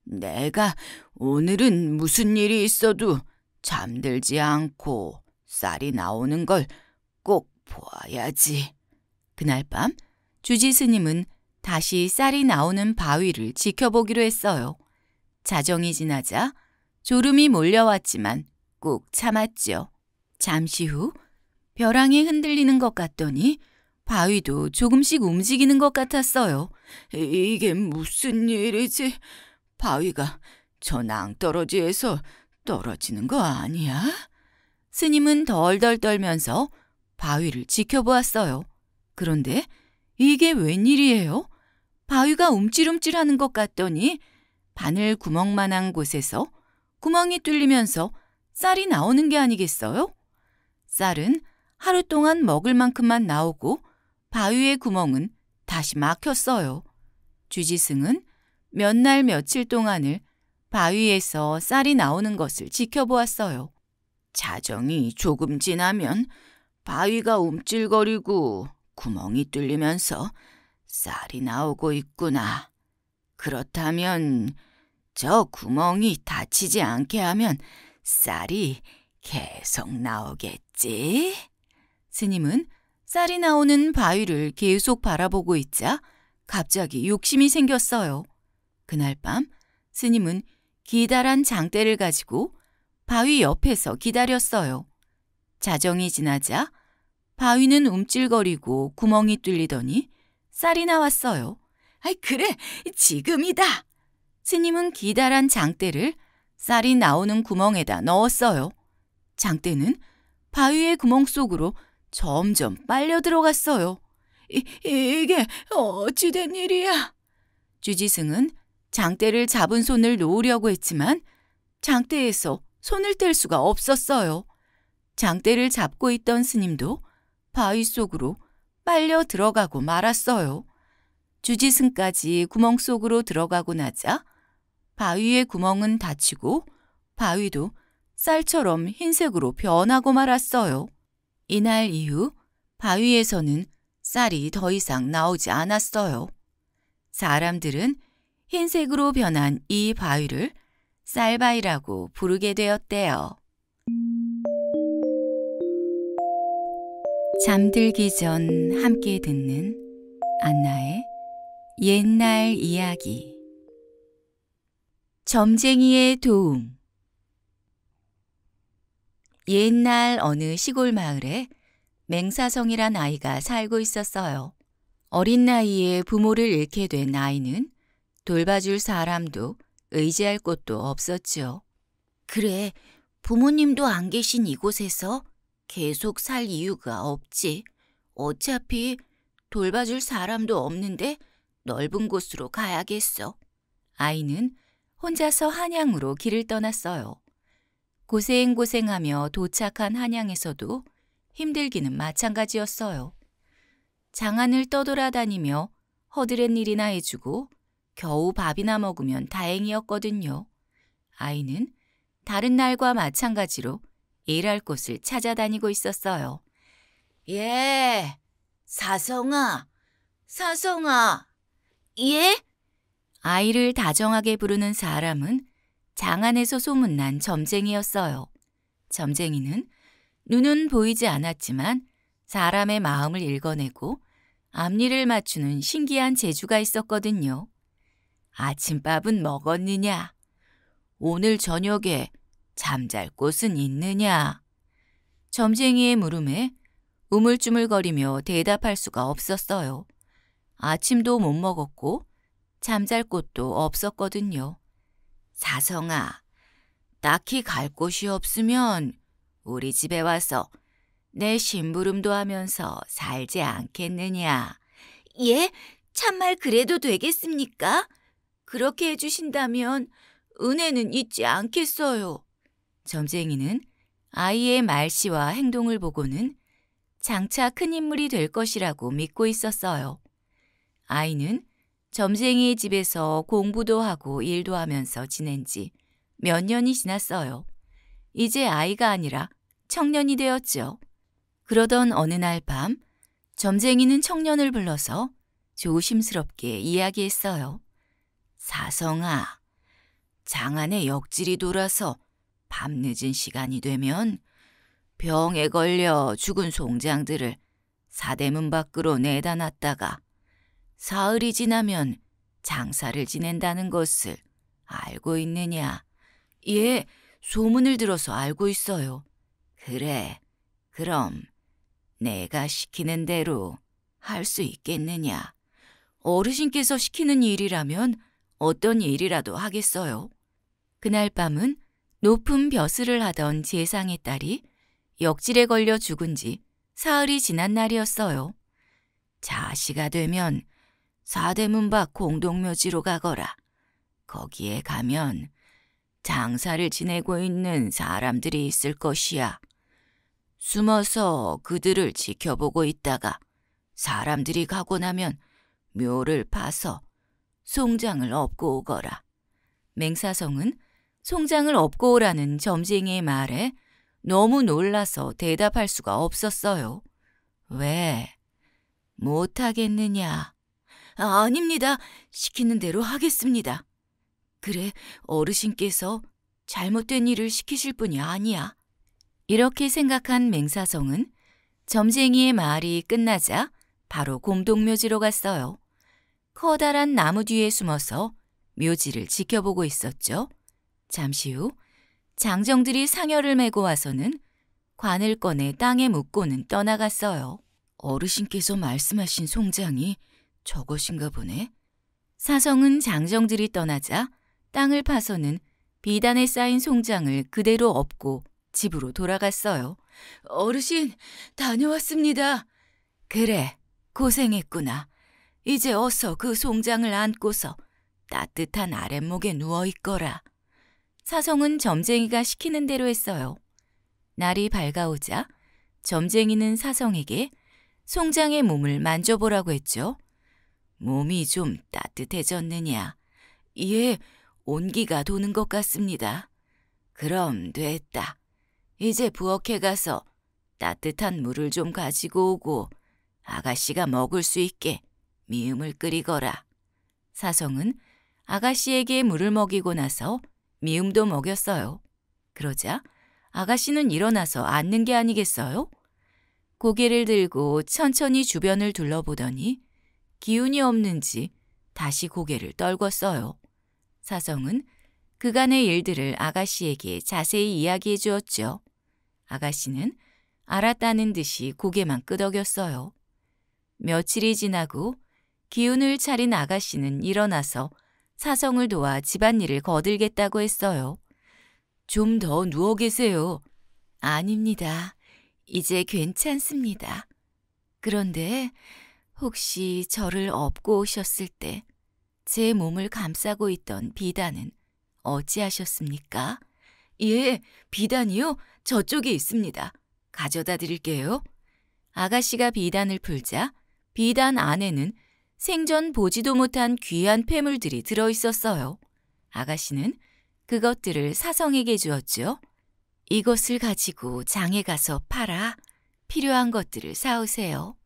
내가 오늘은 무슨 일이 있어도 잠들지 않고 쌀이 나오는 걸 꼭 보아야지. 그날 밤 주지 스님은 다시 쌀이 나오는 바위를 지켜보기로 했어요. 자정이 지나자 졸음이 몰려왔지만 꾹 참았지요. 잠시 후 벼랑이 흔들리는 것 같더니 바위도 조금씩 움직이는 것 같았어요. 이게 무슨 일이지? 바위가 저 낭떠러지에서 떨어지는 거 아니야? 스님은 덜덜 떨면서 바위를 지켜보았어요. 그런데 이게 웬일이에요? 바위가 움찔움찔하는 것 같더니 바늘 구멍만한 곳에서 구멍이 뚫리면서 쌀이 나오는 게 아니겠어요? 쌀은 하루 동안 먹을 만큼만 나오고 바위의 구멍은 다시 막혔어요. 주지승은 몇날 며칠 동안을 바위에서 쌀이 나오는 것을 지켜보았어요. 자정이 조금 지나면 바위가 움찔거리고 구멍이 뚫리면서 쌀이 나오고 있구나. 그렇다면 저 구멍이 다치지 않게 하면 쌀이 계속 나오겠지? 스님은 쌀이 나오는 바위를 계속 바라보고 있자 갑자기 욕심이 생겼어요. 그날 밤 스님은 기다란 장대를 가지고 바위 옆에서 기다렸어요. 자정이 지나자 바위는 움찔거리고 구멍이 뚫리더니 쌀이 나왔어요. 아이 그래 지금이다. 스님은 기다란 장대를 쌀이 나오는 구멍에다 넣었어요. 장대는 바위의 구멍 속으로 점점 빨려 들어갔어요. 이, 이게 어찌된 일이야? 주지승은 장대를 잡은 손을 놓으려고 했지만 장대에서 손을 뗄 수가 없었어요. 장대를 잡고 있던 스님도 바위 속으로 빨려 들어가고 말았어요. 주지승까지 구멍 속으로 들어가고 나자 바위의 구멍은 닫히고 바위도 쌀처럼 흰색으로 변하고 말았어요. 이날 이후 바위에서는 쌀이 더 이상 나오지 않았어요. 사람들은 흰색으로 변한 이 바위를 쌀바위라고 부르게 되었대요. 잠들기 전 함께 듣는 안나의 옛날 이야기 점쟁이의 도움 옛날 어느 시골 마을에 맹사성이란 아이가 살고 있었어요. 어린 나이에 부모를 잃게 된 아이는 돌봐줄 사람도 의지할 곳도 없었지요. 그래, 부모님도 안 계신 이곳에서 계속 살 이유가 없지. 어차피 돌봐줄 사람도 없는데 넓은 곳으로 가야겠어. 아이는 혼자서 한양으로 길을 떠났어요. 고생고생하며 도착한 한양에서도 힘들기는 마찬가지였어요. 장안을 떠돌아다니며 허드렛 일이나 해주고 겨우 밥이나 먹으면 다행이었거든요. 아이는 다른 날과 마찬가지로 일할 곳을 찾아다니고 있었어요. 예, 사성아, 사성아, 예? 아이를 다정하게 부르는 사람은 장안에서 소문난 점쟁이였어요. 점쟁이는 눈은 보이지 않았지만 사람의 마음을 읽어내고 앞니를 맞추는 신기한 재주가 있었거든요. 아침밥은 먹었느냐? 오늘 저녁에 잠잘 곳은 있느냐? 점쟁이의 물음에 우물쭈물거리며 대답할 수가 없었어요. 아침도 못 먹었고 잠잘 곳도 없었거든요. 사성아, 딱히 갈 곳이 없으면 우리 집에 와서 내 심부름도 하면서 살지 않겠느냐. 예, 참말 그래도 되겠습니까? 그렇게 해주신다면 은혜는 잊지 않겠어요. 점쟁이는 아이의 말씨와 행동을 보고는 장차 큰 인물이 될 것이라고 믿고 있었어요. 아이는 점쟁이의 집에서 공부도 하고 일도 하면서 지낸 지 몇 년이 지났어요. 이제 아이가 아니라 청년이 되었지요. 그러던 어느 날 밤, 점쟁이는 청년을 불러서 조심스럽게 이야기했어요. 사성아, 장안에 역질이 돌아서 밤늦은 시간이 되면 병에 걸려 죽은 송장들을 사대문 밖으로 내다 놨다가 사흘이 지나면 장사를 지낸다는 것을 알고 있느냐? 예, 소문을 들어서 알고 있어요. 그래, 그럼 내가 시키는 대로 할 수 있겠느냐? 어르신께서 시키는 일이라면 어떤 일이라도 하겠어요. 그날 밤은 높은 벼슬을 하던 재상의 딸이 역질에 걸려 죽은 지 사흘이 지난 날이었어요. 자시가 되면 사대문 밖 공동묘지로 가거라. 거기에 가면 장사를 지내고 있는 사람들이 있을 것이야. 숨어서 그들을 지켜보고 있다가 사람들이 가고 나면 묘를 파서 송장을 업고 오거라. 맹사성은 송장을 업고 오라는 점쟁이의 말에 너무 놀라서 대답할 수가 없었어요. 왜? 못하겠느냐? 아, 닙니다 시키는 대로 하겠습니다. 그래, 어르신께서 잘못된 일을 시키실 분이 아니야. 이렇게 생각한 맹사성은 점쟁이의 말이 끝나자 바로 곰동묘지로 갔어요. 커다란 나무 뒤에 숨어서 묘지를 지켜보고 있었죠. 잠시 후 장정들이 상여를 메고 와서는 관을 꺼내 땅에 묻고는 떠나갔어요. 어르신께서 말씀하신 송장이 저것인가 보네. 사성은 장정들이 떠나자 땅을 파서는 비단에 쌓인 송장을 그대로 업고 집으로 돌아갔어요. 어르신, 다녀왔습니다. 그래, 고생했구나. 이제 어서 그 송장을 안고서 따뜻한 아랫목에 누워 있거라. 사성은 점쟁이가 시키는 대로 했어요. 날이 밝아오자 점쟁이는 사성에게 송장의 몸을 만져보라고 했죠. 몸이 좀 따뜻해졌느냐. 예, 온기가 도는 것 같습니다. 그럼 됐다. 이제 부엌에 가서 따뜻한 물을 좀 가지고 오고 아가씨가 먹을 수 있게 미음을 끓이거라. 사성은 아가씨에게 물을 먹이고 나서 미음도 먹였어요. 그러자 아가씨는 일어나서 앉는 게 아니겠어요? 고개를 들고 천천히 주변을 둘러보더니 기운이 없는지 다시 고개를 떨궜어요. 사성은 그간의 일들을 아가씨에게 자세히 이야기해 주었죠. 아가씨는 알았다는 듯이 고개만 끄덕였어요. 며칠이 지나고 기운을 차린 아가씨는 일어나서 사성을 도와 집안일을 거들겠다고 했어요. 좀 더 누워 계세요. 아닙니다. 이제 괜찮습니다. 그런데 혹시 저를 업고 오셨을 때 제 몸을 감싸고 있던 비단은 어찌하셨습니까? 예, 비단이요? 저쪽에 있습니다. 가져다 드릴게요. 아가씨가 비단을 풀자 비단 안에는 생전 보지도 못한 귀한 폐물들이 들어있었어요. 아가씨는 그것들을 사성에게 주었지요. 이것을 가지고 장에 가서 팔아 필요한 것들을 사오세요.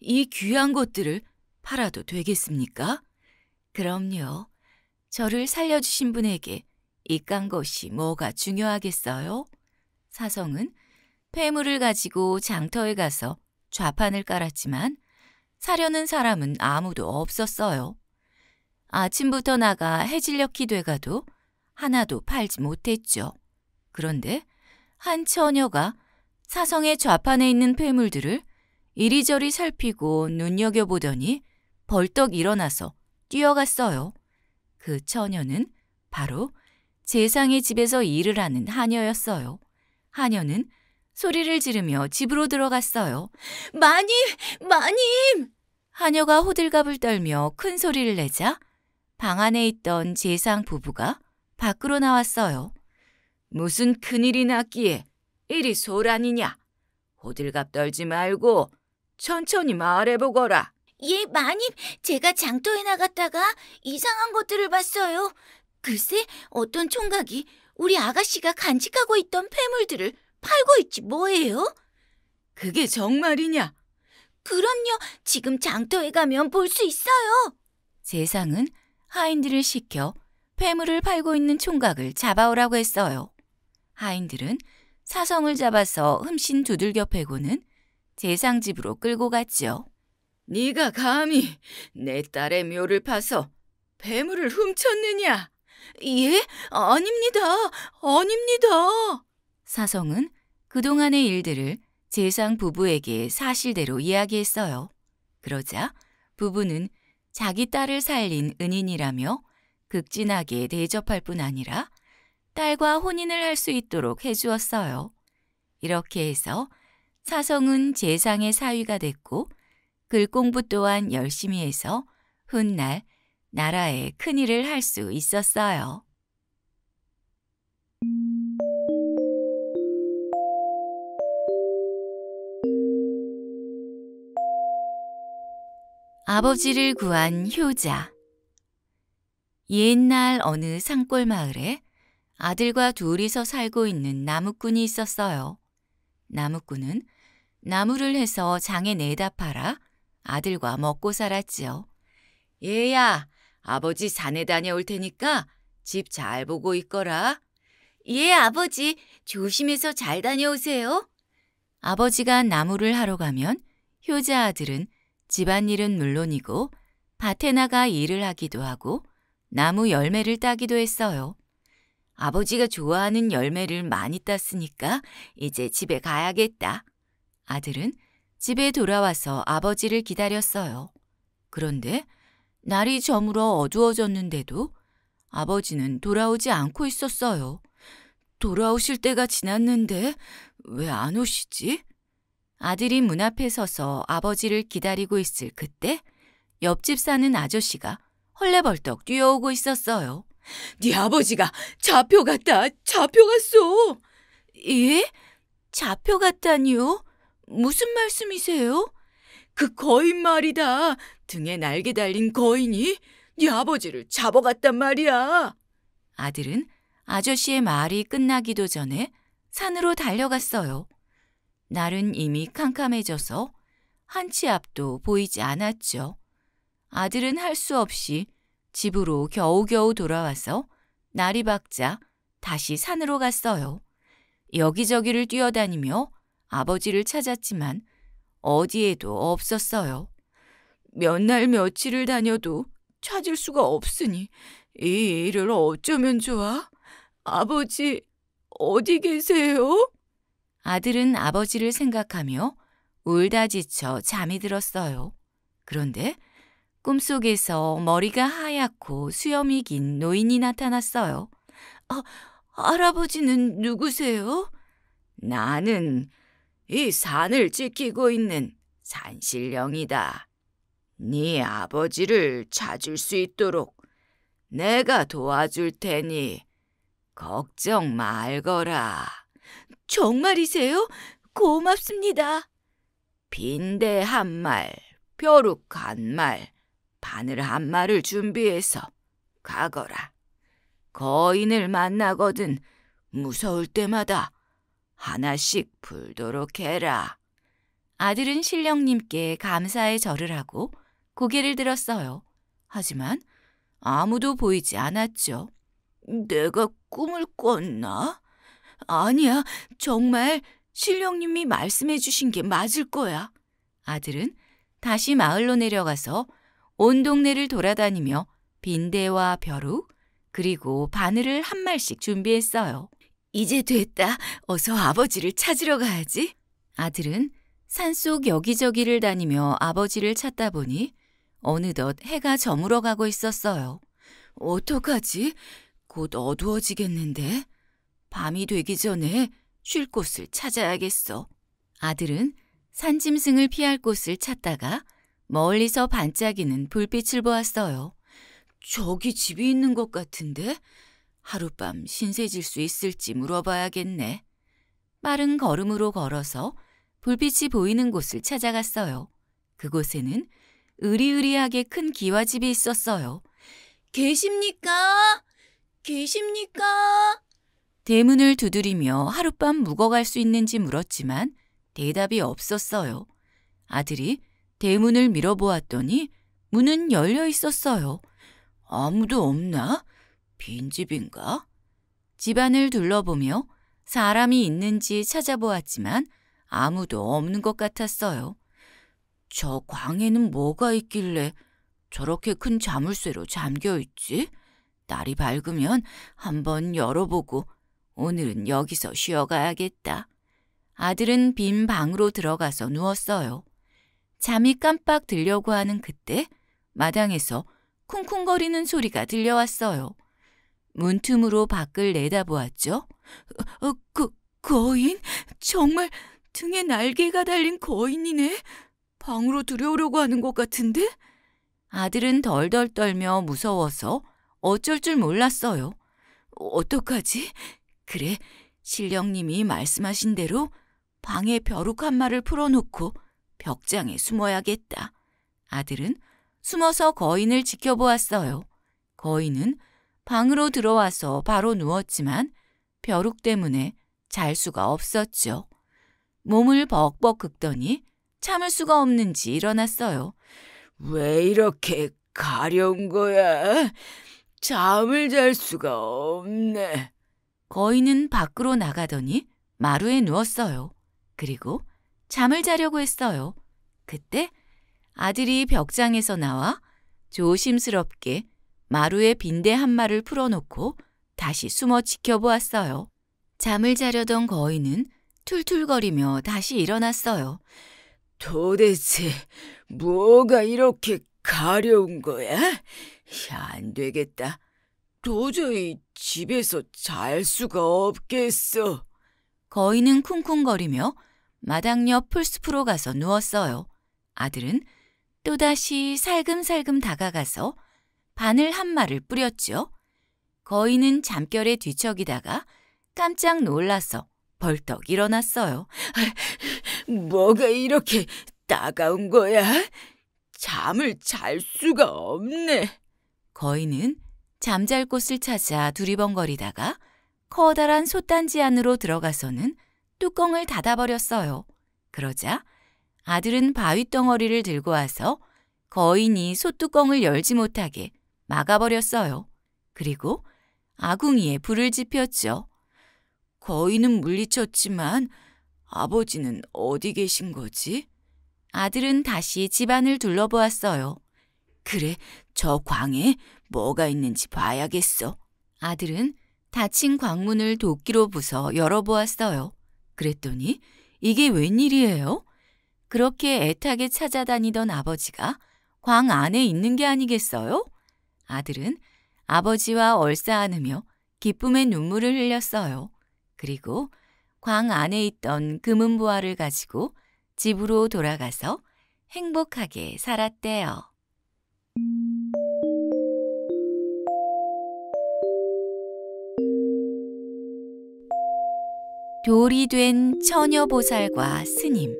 이 귀한 것들을 팔아도 되겠습니까? 그럼요. 저를 살려주신 분에게 이 깐 것이 뭐가 중요하겠어요? 사성은 폐물을 가지고 장터에 가서 좌판을 깔았지만 사려는 사람은 아무도 없었어요. 아침부터 나가 해질녘 이돼가도 하나도 팔지 못했죠. 그런데 한 처녀가 사성의 좌판에 있는 폐물들을 이리저리 살피고 눈여겨보더니 벌떡 일어나서 뛰어갔어요. 그 처녀는 바로 재상의 집에서 일을 하는 하녀였어요. 하녀는 소리를 지르며 집으로 들어갔어요. 마님! 마님! 하녀가 호들갑을 떨며 큰 소리를 내자 방 안에 있던 재상 부부가 밖으로 나왔어요. 무슨 큰일이 났기에 이리 소란이냐? 호들갑 떨지 말고 천천히 말해보거라. 예, 마님, 제가 장터에 나갔다가 이상한 것들을 봤어요. 글쎄, 어떤 총각이 우리 아가씨가 간직하고 있던 폐물들을 팔고 있지 뭐예요? 그게 정말이냐? 그럼요. 지금 장터에 가면 볼 수 있어요. 세상은 하인들을 시켜 폐물을 팔고 있는 총각을 잡아오라고 했어요. 하인들은 사성을 잡아서 흠씬 두들겨 패고는 재상 집으로 끌고 갔지요. 네가 감히 내 딸의 묘를 파서 폐물을 훔쳤느냐? 예? 아닙니다. 아닙니다. 사성은 그동안의 일들을 재상 부부에게 사실대로 이야기했어요. 그러자 부부는 자기 딸을 살린 은인이라며 극진하게 대접할 뿐 아니라 딸과 혼인을 할 수 있도록 해주었어요. 이렇게 해서 사성은 재상의 사위가 됐고 글공부 또한 열심히 해서 훗날 나라에 큰일을 할 수 있었어요. 아버지를 구한 효자. 옛날 어느 산골 마을에 아들과 둘이서 살고 있는 나무꾼이 있었어요. 나무꾼은 나무를 해서 장에 내다 팔아 아들과 먹고 살았지요. 얘야, 아버지 산에 다녀올 테니까 집 잘 보고 있거라. 예, 아버지, 조심해서 잘 다녀오세요. 아버지가 나무를 하러 가면 효자 아들은 집안일은 물론이고 밭에 나가 일을 하기도 하고 나무 열매를 따기도 했어요. 아버지가 좋아하는 열매를 많이 땄으니까 이제 집에 가야겠다. 아들은 집에 돌아와서 아버지를 기다렸어요. 그런데 날이 저물어 어두워졌는데도 아버지는 돌아오지 않고 있었어요. 돌아오실 때가 지났는데 왜 안 오시지? 아들이 문 앞에 서서 아버지를 기다리고 있을 그때 옆집 사는 아저씨가 헐레벌떡 뛰어오고 있었어요. 네 아버지가 잡혀갔다. 잡혀갔어. 예? 잡혀갔다니요? 무슨 말씀이세요? 그 거인 말이다. 등에 날개 달린 거인이 네 아버지를 잡아갔단 말이야. 아들은 아저씨의 말이 끝나기도 전에 산으로 달려갔어요. 날은 이미 캄캄해져서 한치 앞도 보이지 않았죠. 아들은 할 수 없이 집으로 겨우겨우 돌아와서 날이 박자 다시 산으로 갔어요. 여기저기를 뛰어다니며 아버지를 찾았지만 어디에도 없었어요. 몇 날 며칠을 다녀도 찾을 수가 없으니 이 일을 어쩌면 좋아? 아버지 어디 계세요? 아들은 아버지를 생각하며 울다 지쳐 잠이 들었어요. 그런데 꿈속에서 머리가 하얗고 수염이 긴 노인이 나타났어요. 아, 할아버지는 누구세요? 나는 이 산을 지키고 있는 산신령이다. 네 아버지를 찾을 수 있도록 내가 도와줄 테니 걱정 말거라. 정말이세요? 고맙습니다. 빈대 한 말, 벼룩 한 말, 바늘 한 말을 준비해서 가거라. 거인을 만나거든 무서울 때마다 하나씩 불도록 해라. 아들은 신령님께 감사의 절을 하고 고개를 들었어요. 하지만 아무도 보이지 않았죠. 내가 꿈을 꿨나? 아니야, 정말 신령님이 말씀해 주신 게 맞을 거야. 아들은 다시 마을로 내려가서 온 동네를 돌아다니며 빈대와 벼룩 그리고 바늘을 한 말씩 준비했어요. 이제 됐다. 어서 아버지를 찾으러 가야지. 아들은 산속 여기저기를 다니며 아버지를 찾다 보니 어느덧 해가 저물어 가고 있었어요. 어떡하지? 곧 어두워지겠는데? 밤이 되기 전에 쉴 곳을 찾아야겠어. 아들은 산짐승을 피할 곳을 찾다가 멀리서 반짝이는 불빛을 보았어요. 저기 집이 있는 것 같은데 하룻밤 신세질 수 있을지 물어봐야겠네. 빠른 걸음으로 걸어서 불빛이 보이는 곳을 찾아갔어요. 그곳에는 으리으리하게 큰 기와집이 있었어요. 계십니까? 계십니까? 대문을 두드리며 하룻밤 묵어갈 수 있는지 물었지만 대답이 없었어요. 아들이 대문을 밀어보았더니 문은 열려 있었어요. 아무도 없나? 빈집인가? 집안을 둘러보며 사람이 있는지 찾아보았지만 아무도 없는 것 같았어요. 저 광에는 뭐가 있길래 저렇게 큰 자물쇠로 잠겨 있지? 날이 밝으면 한번 열어보고 오늘은 여기서 쉬어가야겠다. 아들은 빈 방으로 들어가서 누웠어요. 잠이 깜빡 들려고 하는 그때 마당에서 쿵쿵거리는 소리가 들려왔어요. 문틈으로 밖을 내다보았죠. 그, 거인? 정말 등에 날개가 달린 거인이네? 방으로 들여오려고 하는 것 같은데? 아들은 덜덜 떨며 무서워서 어쩔 줄 몰랐어요. 어떡하지? 그래, 신령님이 말씀하신 대로 방에 벼룩 한 마를 풀어놓고 벽장에 숨어야겠다. 아들은 숨어서 거인을 지켜보았어요. 거인은 방으로 들어와서 바로 누웠지만 벼룩 때문에 잘 수가 없었죠. 몸을 벅벅 긁더니 참을 수가 없는지 일어났어요. 왜 이렇게 가려운 거야? 잠을 잘 수가 없네. 거인은 밖으로 나가더니 마루에 누웠어요. 그리고 잠을 자려고 했어요. 그때 아들이 벽장에서 나와 조심스럽게 마루에 빈대 한 마를 풀어놓고 다시 숨어 지켜보았어요. 잠을 자려던 거인은 툴툴거리며 다시 일어났어요. 도대체 뭐가 이렇게 가려운 거야? 야, 안 되겠다. 도저히 집에서 잘 수가 없겠어. 거인은 쿵쿵거리며 마당 옆 풀숲으로 가서 누웠어요. 아들은 또다시 살금살금 다가가서 바늘 한 마를 뿌렸지요. 거인은 잠결에 뒤척이다가 깜짝 놀라서 벌떡 일어났어요. *laughs* 뭐가 이렇게 따가운 거야? 잠을 잘 수가 없네. 거인은 잠잘 곳을 찾아 두리번거리다가 커다란 솥단지 안으로 들어가서는 뚜껑을 닫아버렸어요. 그러자 아들은 바위 덩어리를 들고 와서 거인이 솥뚜껑을 열지 못하게 막아버렸어요. 그리고 아궁이에 불을 지폈죠. 거인은 물리쳤지만 아버지는 어디 계신 거지? 아들은 다시 집안을 둘러보았어요. 그래, 저 광에 뭐가 있는지 봐야겠어. 아들은 닫힌 광문을 도끼로 부서 열어보았어요. 그랬더니 이게 웬일이에요? 그렇게 애타게 찾아다니던 아버지가 광 안에 있는 게 아니겠어요? 아들은 아버지와 얼싸안으며 기쁨의 눈물을 흘렸어요. 그리고 광 안에 있던 금은보화를 가지고 집으로 돌아가서 행복하게 살았대요. 돌이 된 처녀보살과 스님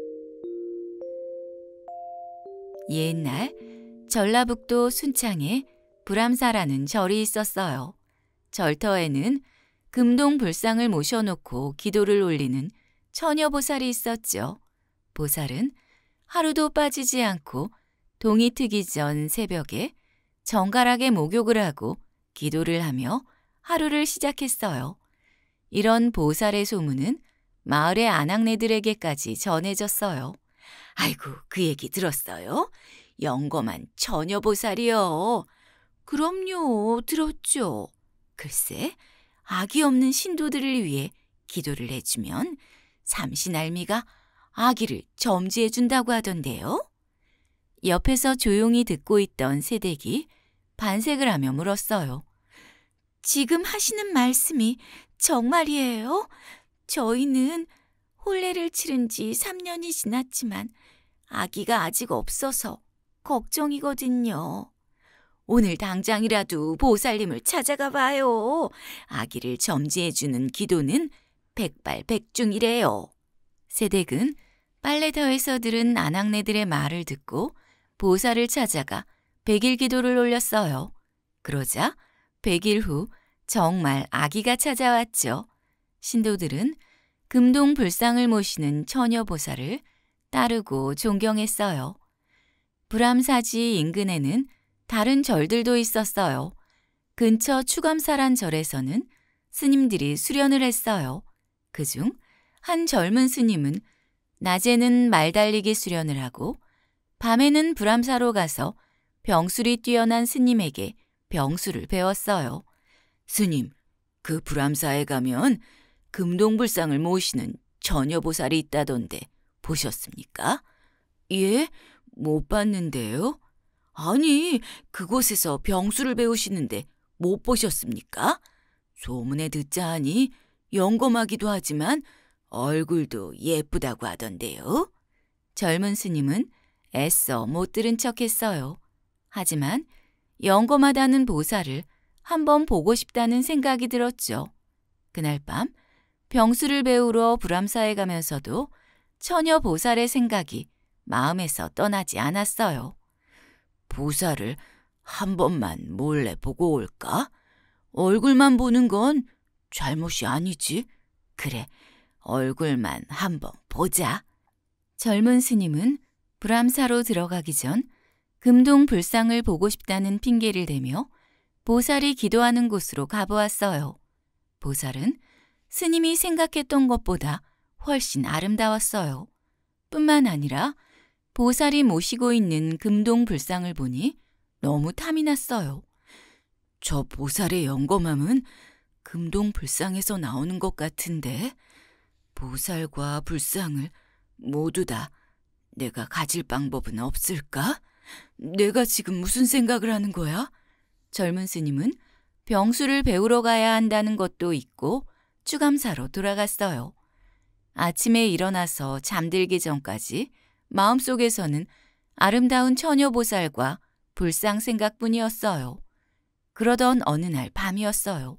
옛날 전라북도 순창에 불암사라는 절이 있었어요. 절터에는 금동 불상을 모셔놓고 기도를 올리는 처녀보살이 있었죠. 보살은 하루도 빠지지 않고 동이 트기 전 새벽에 정갈하게 목욕을 하고 기도를 하며 하루를 시작했어요. 이런 보살의 소문은 마을의 아낙네들에게까지 전해졌어요. 아이고, 그 얘기 들었어요? 영검한 처녀보살이요. 그럼요, 들었죠. 글쎄, 아기 없는 신도들을 위해 기도를 해주면 삼신알미가 아기를 점지해 준다고 하던데요. 옆에서 조용히 듣고 있던 세댁이 반색을 하며 물었어요. 지금 하시는 말씀이 정말이에요? 저희는 혼례를 치른 지 3년이 지났지만 아기가 아직 없어서 걱정이거든요. 오늘 당장이라도 보살님을 찾아가 봐요. 아기를 점지해주는 기도는 백발백중이래요. 세댁은 빨래터에서 들은 아낙네들의 말을 듣고 보살을 찾아가 백일 기도를 올렸어요. 그러자 백일 후 정말 아기가 찾아왔죠. 신도들은 금동 불상을 모시는 처녀 보사를 따르고 존경했어요. 불암사지 인근에는 다른 절들도 있었어요. 근처 추감사란 절에서는 스님들이 수련을 했어요. 그 중 한 젊은 스님은 낮에는 말달리기 수련을 하고 밤에는 불암사로 가서 병술이 뛰어난 스님에게 병술을 배웠어요. 스님, 그 불암사에 가면 금동불상을 모시는 전여보살이 있다던데 보셨습니까? 예, 못 봤는데요. 아니, 그곳에서 병수를 배우시는데 못 보셨습니까? 소문에 듣자 하니 영검하기도 하지만 얼굴도 예쁘다고 하던데요. 젊은 스님은 애써 못 들은 척 했어요. 하지만 영검하다는 보살을 한번 보고 싶다는 생각이 들었죠. 그날 밤 병수를 배우러 불암사에 가면서도 처녀 보살의 생각이 마음에서 떠나지 않았어요. 보살을 한 번만 몰래 보고 올까? 얼굴만 보는 건 잘못이 아니지. 그래, 얼굴만 한 번 보자. 젊은 스님은 불암사로 들어가기 전 금동 불상을 보고 싶다는 핑계를 대며 보살이 기도하는 곳으로 가보았어요. 보살은 스님이 생각했던 것보다 훨씬 아름다웠어요. 뿐만 아니라 보살이 모시고 있는 금동 불상을 보니 너무 탐이 났어요. 저 보살의 영검함은 금동 불상에서 나오는 것 같은데 보살과 불상을 모두 다 내가 가질 방법은 없을까? 내가 지금 무슨 생각을 하는 거야? 젊은 스님은 병수를 배우러 가야 한다는 것도 있고 추감사로 돌아갔어요. 아침에 일어나서 잠들기 전까지 마음속에서는 아름다운 처녀보살과 불쌍 생각뿐이었어요. 그러던 어느 날 밤이었어요.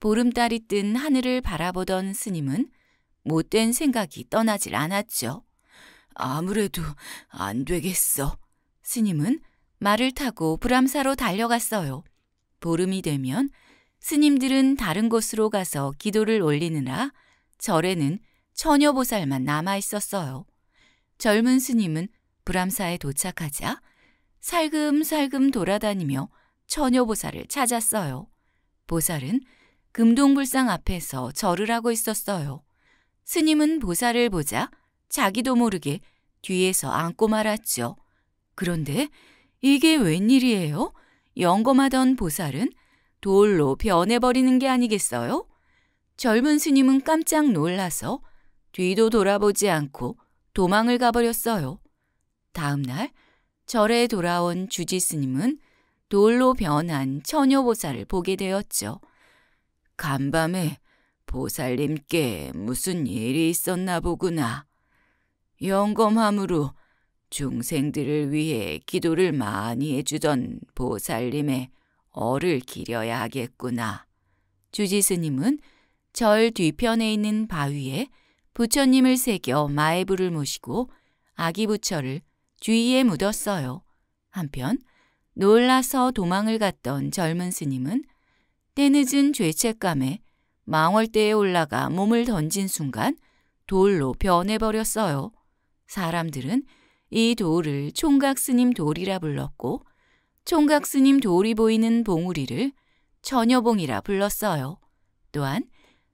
보름달이 뜬 하늘을 바라보던 스님은 못된 생각이 떠나질 않았죠. 아무래도 안 되겠어. 스님은 말을 타고 브람사로 달려갔어요. 보름이 되면 스님들은 다른 곳으로 가서 기도를 올리느라 절에는 처녀보살만 남아 있었어요. 젊은 스님은 불암사에 도착하자 살금살금 돌아다니며 처녀보살을 찾았어요. 보살은 금동불상 앞에서 절을 하고 있었어요. 스님은 보살을 보자 자기도 모르게 뒤에서 안고 말았죠. 그런데 이게 웬일이에요? 영검하던 보살은 돌로 변해버리는 게 아니겠어요? 젊은 스님은 깜짝 놀라서 뒤도 돌아보지 않고 도망을 가버렸어요. 다음날 절에 돌아온 주지 스님은 돌로 변한 처녀 보살을 보게 되었죠. 간밤에 보살님께 무슨 일이 있었나 보구나. 영검함으로 중생들을 위해 기도를 많이 해주던 보살님의 얼을 기려야 하겠구나. 주지스님은 절 뒤편에 있는 바위에 부처님을 새겨 마애부를 모시고 아기 부처를 주위에 묻었어요. 한편 놀라서 도망을 갔던 젊은 스님은 때늦은 죄책감에 망월대에 올라가 몸을 던진 순간 돌로 변해버렸어요. 사람들은 이 돌을 총각스님 돌이라 불렀고 총각스님 돌이 보이는 봉우리를 처녀봉이라 불렀어요. 또한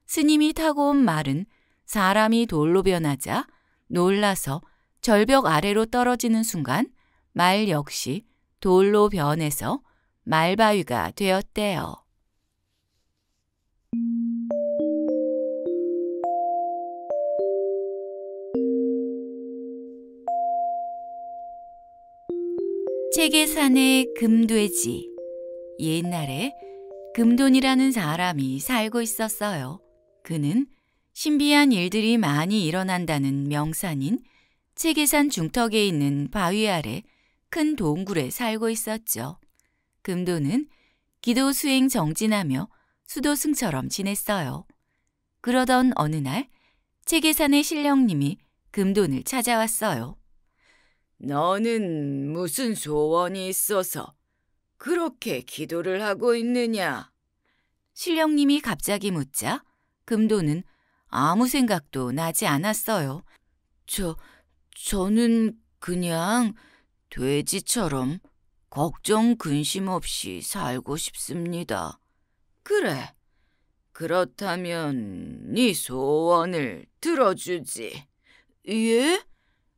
스님이 타고 온 말은 사람이 돌로 변하자 놀라서 절벽 아래로 떨어지는 순간 말 역시 돌로 변해서 말바위가 되었대요. 체계산의 금돼지. 옛날에 금돈이라는 사람이 살고 있었어요. 그는 신비한 일들이 많이 일어난다는 명산인 체계산 중턱에 있는 바위 아래 큰 동굴에 살고 있었죠. 금돈은 기도 수행 정진하며 수도승처럼 지냈어요. 그러던 어느 날 체계산의 신령님이 금돈을 찾아왔어요. 너는 무슨 소원이 있어서 그렇게 기도를 하고 있느냐? 신령님이 갑자기 묻자 금도는 아무 생각도 나지 않았어요. 저, 저는 그냥 돼지처럼 걱정 근심 없이 살고 싶습니다. 그래. 그렇다면 네 소원을 들어주지. 예?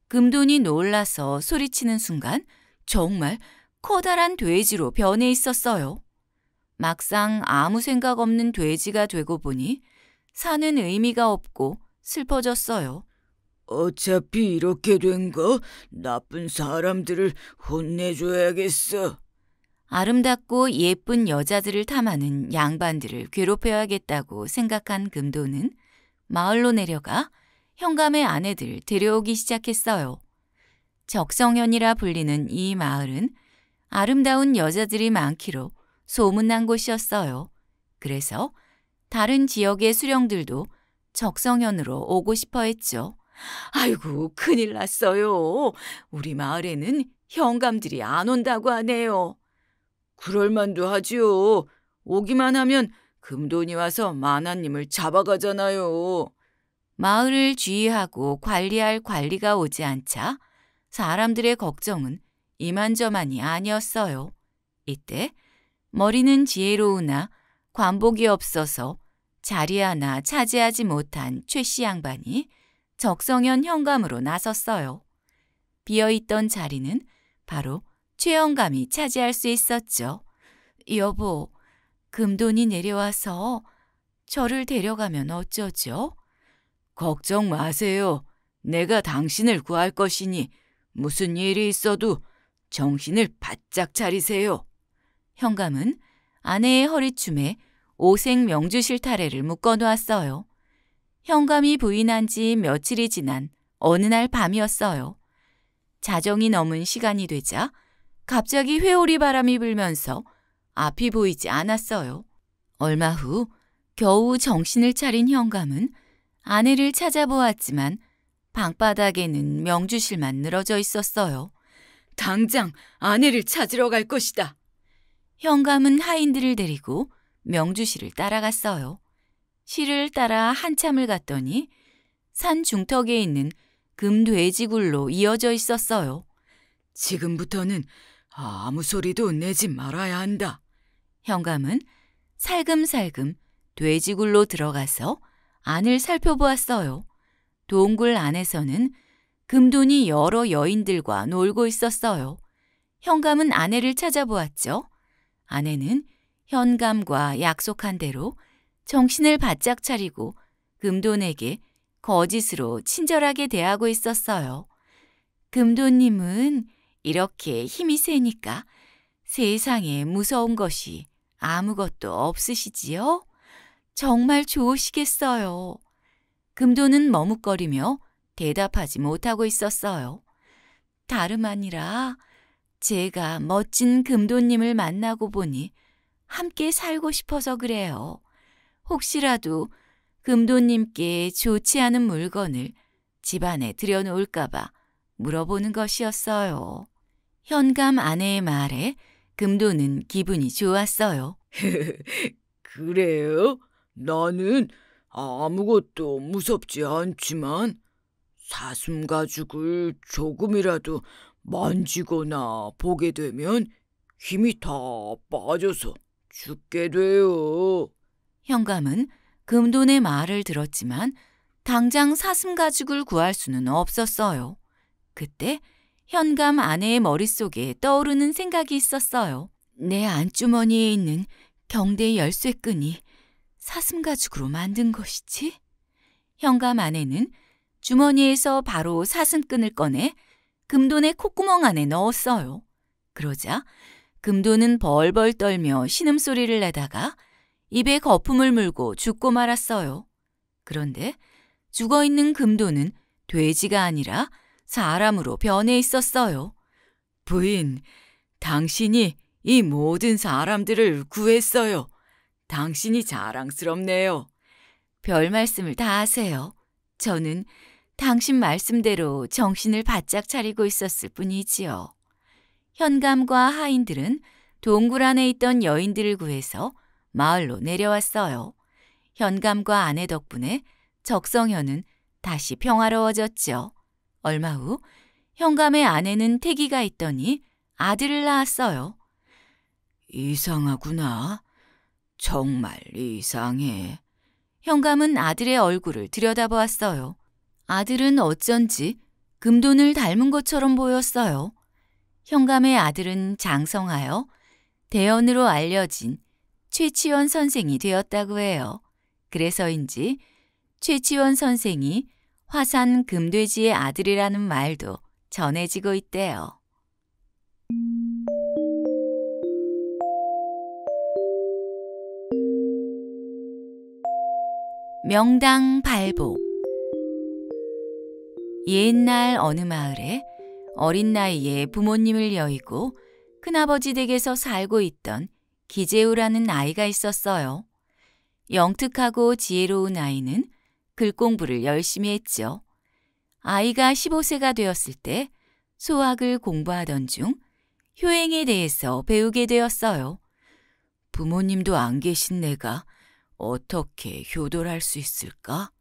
금돈이 놀라서 소리치는 순간 정말 커다란 돼지로 변해 있었어요. 막상 아무 생각 없는 돼지가 되고 보니 사는 의미가 없고 슬퍼졌어요. 어차피 이렇게 된 거 나쁜 사람들을 혼내줘야겠어. 아름답고 예쁜 여자들을 탐하는 양반들을 괴롭혀야겠다고 생각한 금도는 마을로 내려가 현감의 아내들 데려오기 시작했어요. 적성현이라 불리는 이 마을은 아름다운 여자들이 많기로 소문난 곳이었어요. 그래서 다른 지역의 수령들도 적성현으로 오고 싶어 했죠. 아이고, 큰일 났어요. 우리 마을에는 형감들이안 온다고 하네요. 그럴만도 하지요. 오기만 하면 금돈이 와서 만화님을 잡아가잖아요. 마을을 주의하고 관리할 관리가 오지 않자 사람들의 걱정은 이만저만이 아니었어요. 이때 머리는 지혜로우나 관복이 없어서 자리 하나 차지하지 못한 최씨 양반이 적성현 현감으로 나섰어요. 비어있던 자리는 바로 최영감이 차지할 수 있었죠. 여보, 금돈이 내려와서 저를 데려가면 어쩌죠? 걱정 마세요. 내가 당신을 구할 것이니 무슨 일이 있어도 정신을 바짝 차리세요. 형감은 아내의 허리춤에 오색 명주 실타래를 묶어 놓았어요. 형감이 부인한 지 며칠이 지난 어느 날 밤이었어요. 자정이 넘은 시간이 되자 갑자기 회오리 바람이 불면서 앞이 보이지 않았어요. 얼마 후 겨우 정신을 차린 형감은 아내를 찾아보았지만 방바닥에는 명주실만 늘어져 있었어요. 당장 아내를 찾으러 갈 것이다. 형감은 하인들을 데리고 명주실을 따라갔어요. 실을 따라 한참을 갔더니 산 중턱에 있는 금돼지굴로 이어져 있었어요. 지금부터는 아무 소리도 내지 말아야 한다. 형감은 살금살금 돼지굴로 들어가서 안을 살펴보았어요. 동굴 안에서는 금돈이 여러 여인들과 놀고 있었어요. 현감은 아내를 찾아보았죠. 아내는 현감과 약속한 대로 정신을 바짝 차리고 금돈에게 거짓으로 친절하게 대하고 있었어요. 금돈님은 이렇게 힘이 세니까 세상에 무서운 것이 아무것도 없으시지요? 정말 좋으시겠어요. 금도는 머뭇거리며 대답하지 못하고 있었어요. 다름 아니라 제가 멋진 금도님을 만나고 보니 함께 살고 싶어서 그래요. 혹시라도 금도님께 좋지 않은 물건을 집안에 들여놓을까봐 물어보는 것이었어요. 현감 아내의 말에 금도는 기분이 좋았어요. *laughs* 그래요? 나는 아무것도 무섭지 않지만 사슴 가죽을 조금이라도 만지거나 보게 되면 힘이 다 빠져서 죽게 돼요. 현감은 금돈의 말을 들었지만 당장 사슴 가죽을 구할 수는 없었어요. 그때 현감 아내의 머릿속에 떠오르는 생각이 있었어요. 내 안주머니에 있는 경대 열쇠끈이 사슴 가죽으로 만든 것이지? 현감 아내는 주머니에서 바로 사슴끈을 꺼내 금돈의 콧구멍 안에 넣었어요. 그러자 금돈은 벌벌 떨며 신음소리를 내다가 입에 거품을 물고 죽고 말았어요. 그런데 죽어 있는 금돈은 돼지가 아니라 사람으로 변해 있었어요. 부인, 당신이 이 모든 사람들을 구했어요. 당신이 자랑스럽네요. 별 말씀을 다 하세요. 저는 당신 말씀대로 정신을 바짝 차리고 있었을 뿐이지요. 현감과 하인들은 동굴 안에 있던 여인들을 구해서 마을로 내려왔어요. 현감과 아내 덕분에 적성현은 다시 평화로워졌지요. 얼마 후 현감의 아내는 태기가 있더니 아들을 낳았어요. 이상하구나. 정말 이상해. 현감은 아들의 얼굴을 들여다보았어요. 아들은 어쩐지 금돈을 닮은 것처럼 보였어요. 현감의 아들은 장성하여 대연으로 알려진 최치원 선생이 되었다고 해요. 그래서인지 최치원 선생이 화산 금돼지의 아들이라는 말도 전해지고 있대요. 명당 발복 옛날 어느 마을에 어린 나이에 부모님을 여의고 큰아버지 댁에서 살고 있던 기재우라는 아이가 있었어요. 영특하고 지혜로운 아이는 글공부를 열심히 했죠. 아이가 15세가 되었을 때 수학을 공부하던 중 효행에 대해서 배우게 되었어요. 부모님도 안 계신 내가 어떻게 효도를 할 수 있을까?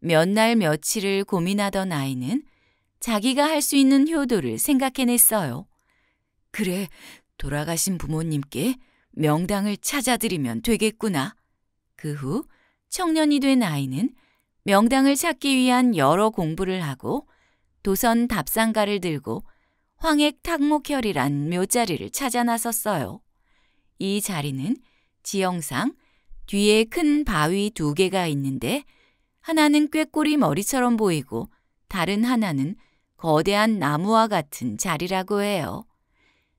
몇 날 며칠을 고민하던 아이는 자기가 할 수 있는 효도를 생각해냈어요. 그래, 돌아가신 부모님께 명당을 찾아드리면 되겠구나. 그 후 청년이 된 아이는 명당을 찾기 위한 여러 공부를 하고 도선 답상가를 들고 황액 탁목혈이란 묘자리를 찾아 나섰어요. 이 자리는 지형상 뒤에 큰 바위 두 개가 있는데 하나는 꾀꼬리 머리처럼 보이고 다른 하나는 거대한 나무와 같은 자리라고 해요.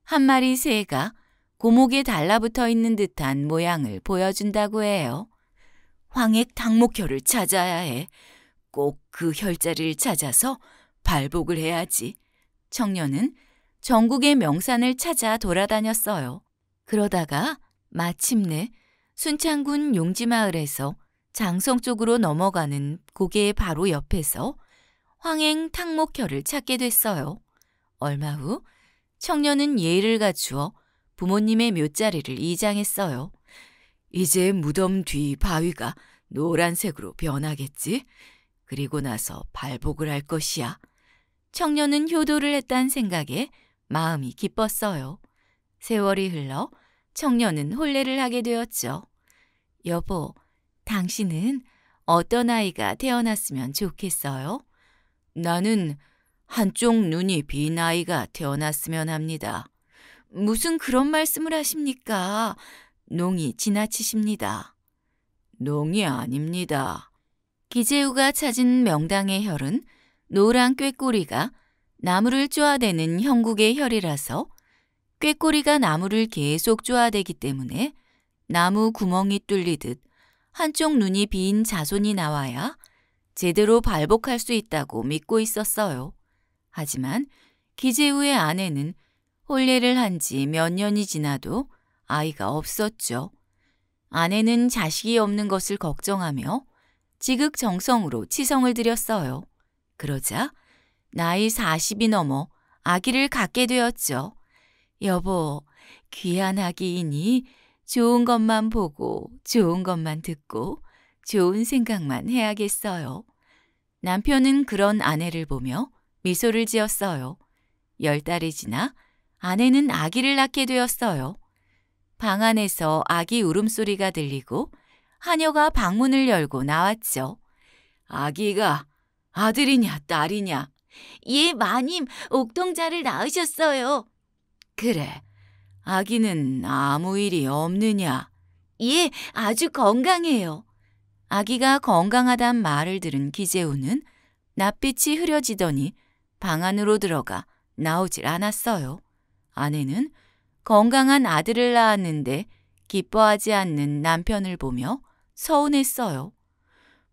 한 마리 새가 고목에 달라붙어 있는 듯한 모양을 보여준다고 해요. 황액 당목혈을 찾아야 해. 꼭 그 혈자리를 찾아서 발복을 해야지. 청년은 전국의 명산을 찾아 돌아다녔어요. 그러다가 마침내 순창군 용지마을에서 장성 쪽으로 넘어가는 고개 바로 옆에서 황행 탕목혈을 찾게 됐어요. 얼마 후 청년은 예의를 갖추어 부모님의 묘자리를 이장했어요. 이제 무덤 뒤 바위가 노란색으로 변하겠지? 그리고 나서 발복을 할 것이야. 청년은 효도를 했다는 생각에 마음이 기뻤어요. 세월이 흘러 청년은 혼례를 하게 되었죠. 여보, 당신은 어떤 아이가 태어났으면 좋겠어요? 나는 한쪽 눈이 빈 아이가 태어났으면 합니다. 무슨 그런 말씀을 하십니까? 농이 지나치십니다. 농이 아닙니다. 기재우가 찾은 명당의 혈은 노란 꾀꼬리가 나무를 쪼아대는 형국의 혈이라서 꾀꼬리가 나무를 계속 쪼아대기 때문에 나무 구멍이 뚫리듯 한쪽 눈이 빈 자손이 나와야 제대로 발복할 수 있다고 믿고 있었어요. 하지만 기재우의 아내는 혼례를 한 지 몇 년이 지나도 아이가 없었죠. 아내는 자식이 없는 것을 걱정하며 지극정성으로 치성을 들였어요. 그러자 나이 40이 넘어 아기를 갖게 되었죠. 여보, 귀한 아기이니 좋은 것만 보고 좋은 것만 듣고 좋은 생각만 해야겠어요. 남편은 그런 아내를 보며 미소를 지었어요. 열 달이 지나 아내는 아기를 낳게 되었어요. 방 안에서 아기 울음소리가 들리고 하녀가 방문을 열고 나왔죠. 아기가 아들이냐 딸이냐? 예, 마님, 옥동자를 낳으셨어요. 그래. 아기는 아무 일이 없느냐? 예, 아주 건강해요. 아기가 건강하단 말을 들은 기재우는 낯빛이 흐려지더니 방 안으로 들어가 나오질 않았어요. 아내는 건강한 아들을 낳았는데 기뻐하지 않는 남편을 보며 서운했어요.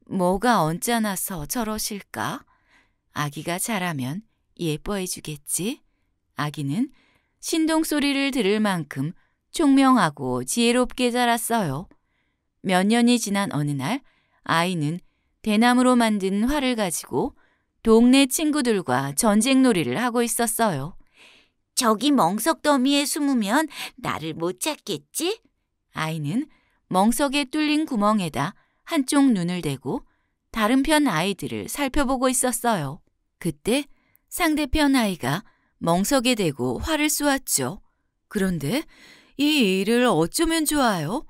뭐가 언짢아서 저러실까? 아기가 자라면 예뻐해 주겠지? 아기는 신동 소리를 들을 만큼 총명하고 지혜롭게 자랐어요. 몇 년이 지난 어느 날 아이는 대나무로 만든 활을 가지고 동네 친구들과 전쟁놀이를 하고 있었어요. 저기 멍석 더미에 숨으면 나를 못 찾겠지? 아이는 멍석에 뚫린 구멍에다 한쪽 눈을 대고 다른 편 아이들을 살펴보고 있었어요. 그때 상대편 아이가 멍석이되고 화를 쏘았죠. 그런데 이 일을 어쩌면 좋아요?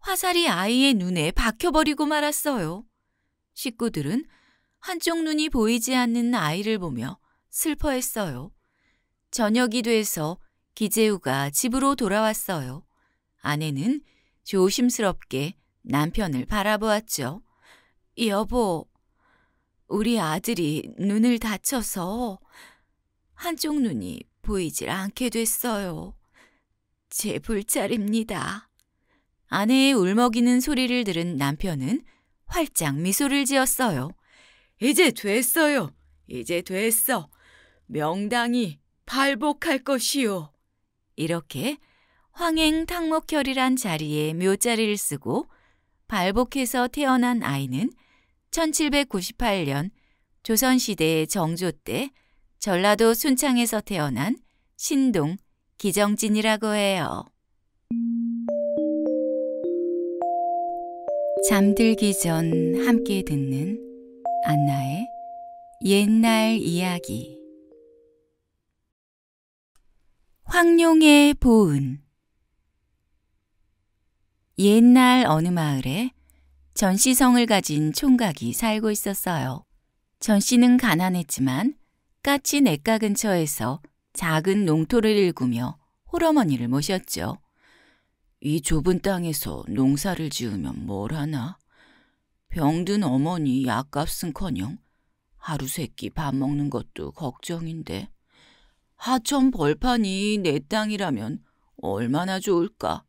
화살이 아이의 눈에 박혀버리고 말았어요. 식구들은 한쪽 눈이 보이지 않는 아이를 보며 슬퍼했어요. 저녁이 돼서 기재우가 집으로 돌아왔어요. 아내는 조심스럽게 남편을 바라보았죠. 여보, 우리 아들이 눈을 다쳐서 한쪽 눈이 보이질 않게 됐어요. 제 불찰입니다. 아내의 울먹이는 소리를 들은 남편은 활짝 미소를 지었어요. 이제 됐어요. 이제 됐어. 명당이 발복할 것이요. 이렇게 황행 탕목혈이란 자리에 묘자리를 쓰고 발복해서 태어난 아이는 1798년 조선시대 의 정조 때 전라도 순창에서 태어난 신동 기정진이라고 해요. 잠들기 전 함께 듣는 안나의 옛날 이야기 황룡의 보은 옛날 어느 마을에 전씨성을 가진 총각이 살고 있었어요. 전씨는 가난했지만 까치 내가 근처에서 작은 농토를 일구며 홀어머니를 모셨죠. 이 좁은 땅에서 농사를 지으면 뭘 하나? 병든 어머니 약값은커녕 하루 세끼 밥 먹는 것도 걱정인데 하천 벌판이 내 땅이라면 얼마나 좋을까?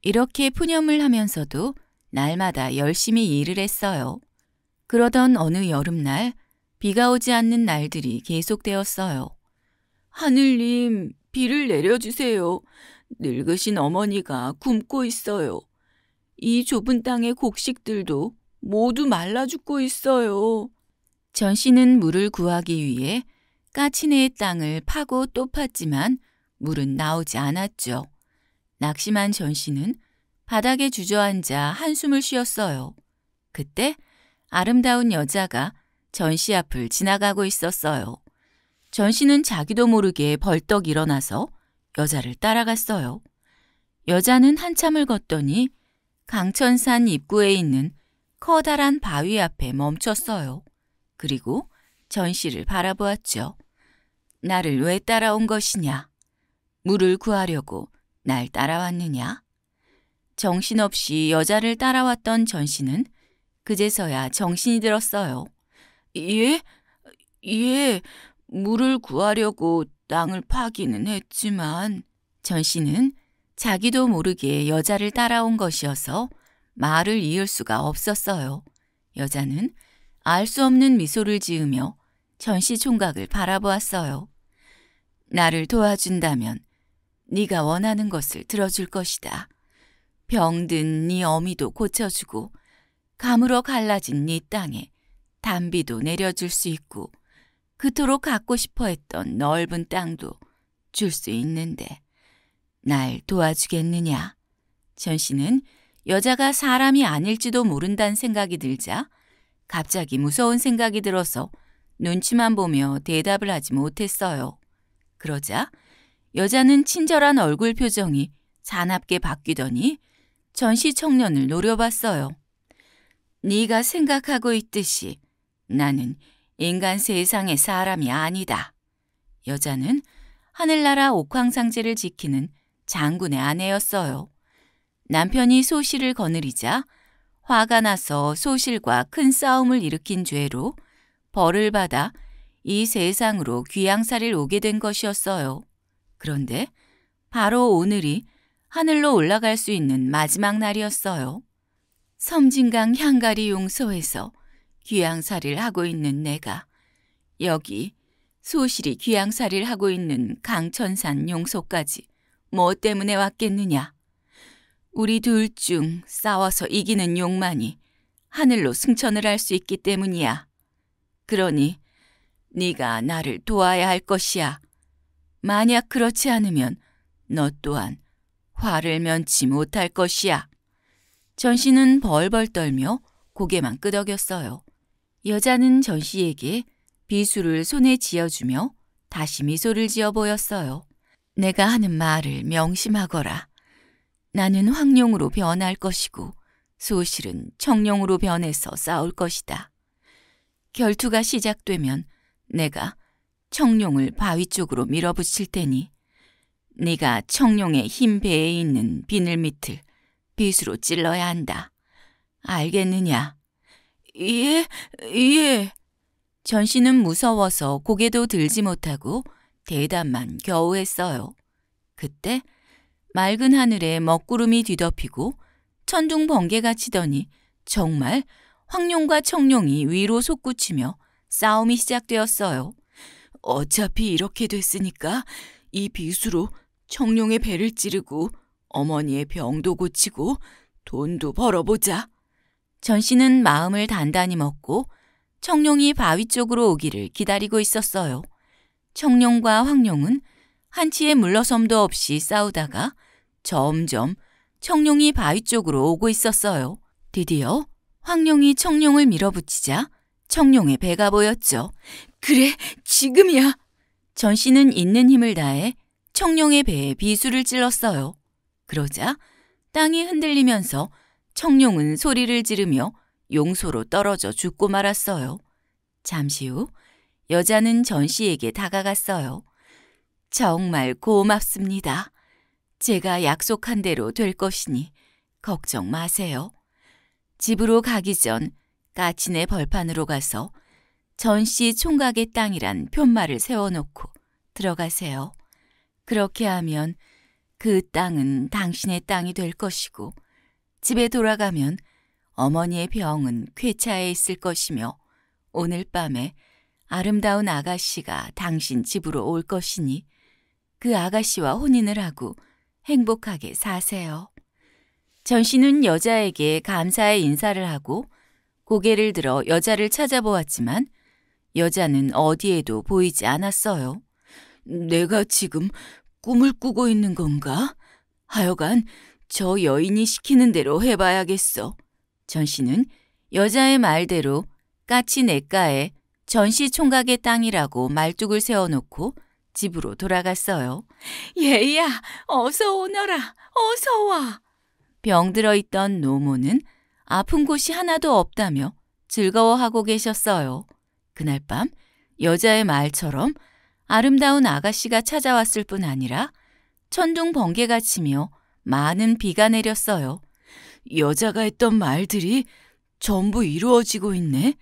이렇게 푸념을 하면서도 날마다 열심히 일을 했어요. 그러던 어느 여름날 비가 오지 않는 날들이 계속되었어요. 하늘님, 비를 내려주세요. 늙으신 어머니가 굶고 있어요. 이 좁은 땅의 곡식들도 모두 말라 죽고 있어요. 전 씨는 물을 구하기 위해 까치네의 땅을 파고 또 팠지만 물은 나오지 않았죠. 낙심한 전 씨는 바닥에 주저앉아 한숨을 쉬었어요. 그때 아름다운 여자가 전씨 앞을 지나가고 있었어요. 전 씨는 자기도 모르게 벌떡 일어나서 여자를 따라갔어요. 여자는 한참을 걷더니 강천산 입구에 있는 커다란 바위 앞에 멈췄어요. 그리고 전 씨를 바라보았죠. 나를 왜 따라온 것이냐? 물을 구하려고 날 따라왔느냐? 정신없이 여자를 따라왔던 전 씨는 그제서야 정신이 들었어요. 예? 예, 물을 구하려고 땅을 파기는 했지만 전 씨는 자기도 모르게 여자를 따라온 것이어서 말을 이을 수가 없었어요. 여자는 알 수 없는 미소를 지으며 전 씨 총각을 바라보았어요. 나를 도와준다면 네가 원하는 것을 들어줄 것이다. 병든 네 어미도 고쳐주고 가물어 갈라진 네 땅에 담비도 내려줄 수 있고 그토록 갖고 싶어 했던 넓은 땅도 줄 수 있는데 날 도와주겠느냐? 전 씨는 여자가 사람이 아닐지도 모른다는 생각이 들자 갑자기 무서운 생각이 들어서 눈치만 보며 대답을 하지 못했어요. 그러자 여자는 친절한 얼굴 표정이 잔압게 바뀌더니 전시 청년을 노려봤어요. 네가 생각하고 있듯이 나는 인간 세상의 사람이 아니다. 여자는 하늘나라 옥황상제를 지키는 장군의 아내였어요. 남편이 소실을 거느리자 화가 나서 소실과 큰 싸움을 일으킨 죄로 벌을 받아 이 세상으로 귀양살이를 오게 된 것이었어요. 그런데 바로 오늘이 하늘로 올라갈 수 있는 마지막 날이었어요. 섬진강 향가리 용서에서 귀양살이를 하고 있는 내가 여기 소실이 귀양살이를 하고 있는 강천산 용소까지 뭐 때문에 왔겠느냐. 우리 둘 중 싸워서 이기는 용만이 하늘로 승천을 할 수 있기 때문이야. 그러니 네가 나를 도와야 할 것이야. 만약 그렇지 않으면 너 또한 화를 면치 못할 것이야. 전신은 벌벌 떨며 고개만 끄덕였어요. 여자는 전 씨에게 비수를 손에 쥐어주며 다시 미소를 지어 보였어요. 내가 하는 말을 명심하거라. 나는 황룡으로 변할 것이고 소실은 청룡으로 변해서 싸울 것이다. 결투가 시작되면 내가 청룡을 바위 쪽으로 밀어붙일 테니 네가 청룡의 흰 배에 있는 비늘 밑을 빗으로 찔러야 한다. 알겠느냐? 예, 예. 전 씨는 무서워서 고개도 들지 못하고 대답만 겨우 했어요. 그때 맑은 하늘에 먹구름이 뒤덮이고 천둥 번개가 치더니 정말 황룡과 청룡이 위로 솟구치며 싸움이 시작되었어요. 어차피 이렇게 됐으니까 이 비수로 청룡의 배를 찌르고 어머니의 병도 고치고 돈도 벌어보자. 전 씨는 마음을 단단히 먹고 청룡이 바위 쪽으로 오기를 기다리고 있었어요. 청룡과 황룡은 한치의 물러섬도 없이 싸우다가 점점 청룡이 바위 쪽으로 오고 있었어요. 드디어 황룡이 청룡을 밀어붙이자 청룡의 배가 보였죠. 그래, 지금이야. 전 씨는 있는 힘을 다해 청룡의 배에 비수를 찔렀어요. 그러자 땅이 흔들리면서 청룡은 소리를 지르며 용소로 떨어져 죽고 말았어요. 잠시 후 여자는 전 씨에게 다가갔어요. 정말 고맙습니다. 제가 약속한 대로 될 것이니 걱정 마세요. 집으로 가기 전 까치네 벌판으로 가서 전 씨 총각의 땅이란 푯말을 세워놓고 들어가세요. 그렇게 하면 그 땅은 당신의 땅이 될 것이고 집에 돌아가면 어머니의 병은 쾌차에 있을 것이며 오늘 밤에 아름다운 아가씨가 당신 집으로 올 것이니 그 아가씨와 혼인을 하고 행복하게 사세요. 전 씨는 여자에게 감사의 인사를 하고 고개를 들어 여자를 찾아보았지만 여자는 어디에도 보이지 않았어요. 내가 지금 꿈을 꾸고 있는 건가? 하여간 저 여인이 시키는 대로 해봐야겠어. 전 씨는 여자의 말대로 까치 내가에 전시 총각의 땅이라고 말뚝을 세워놓고 집으로 돌아갔어요. 예야 어서 오너라, 어서 와. 병들어 있던 노모는 아픈 곳이 하나도 없다며 즐거워하고 계셨어요. 그날 밤 여자의 말처럼 아름다운 아가씨가 찾아왔을 뿐 아니라 천둥 번개가 치며 많은 비가 내렸어요. 여자가 했던 말들이 전부 이루어지고 있네.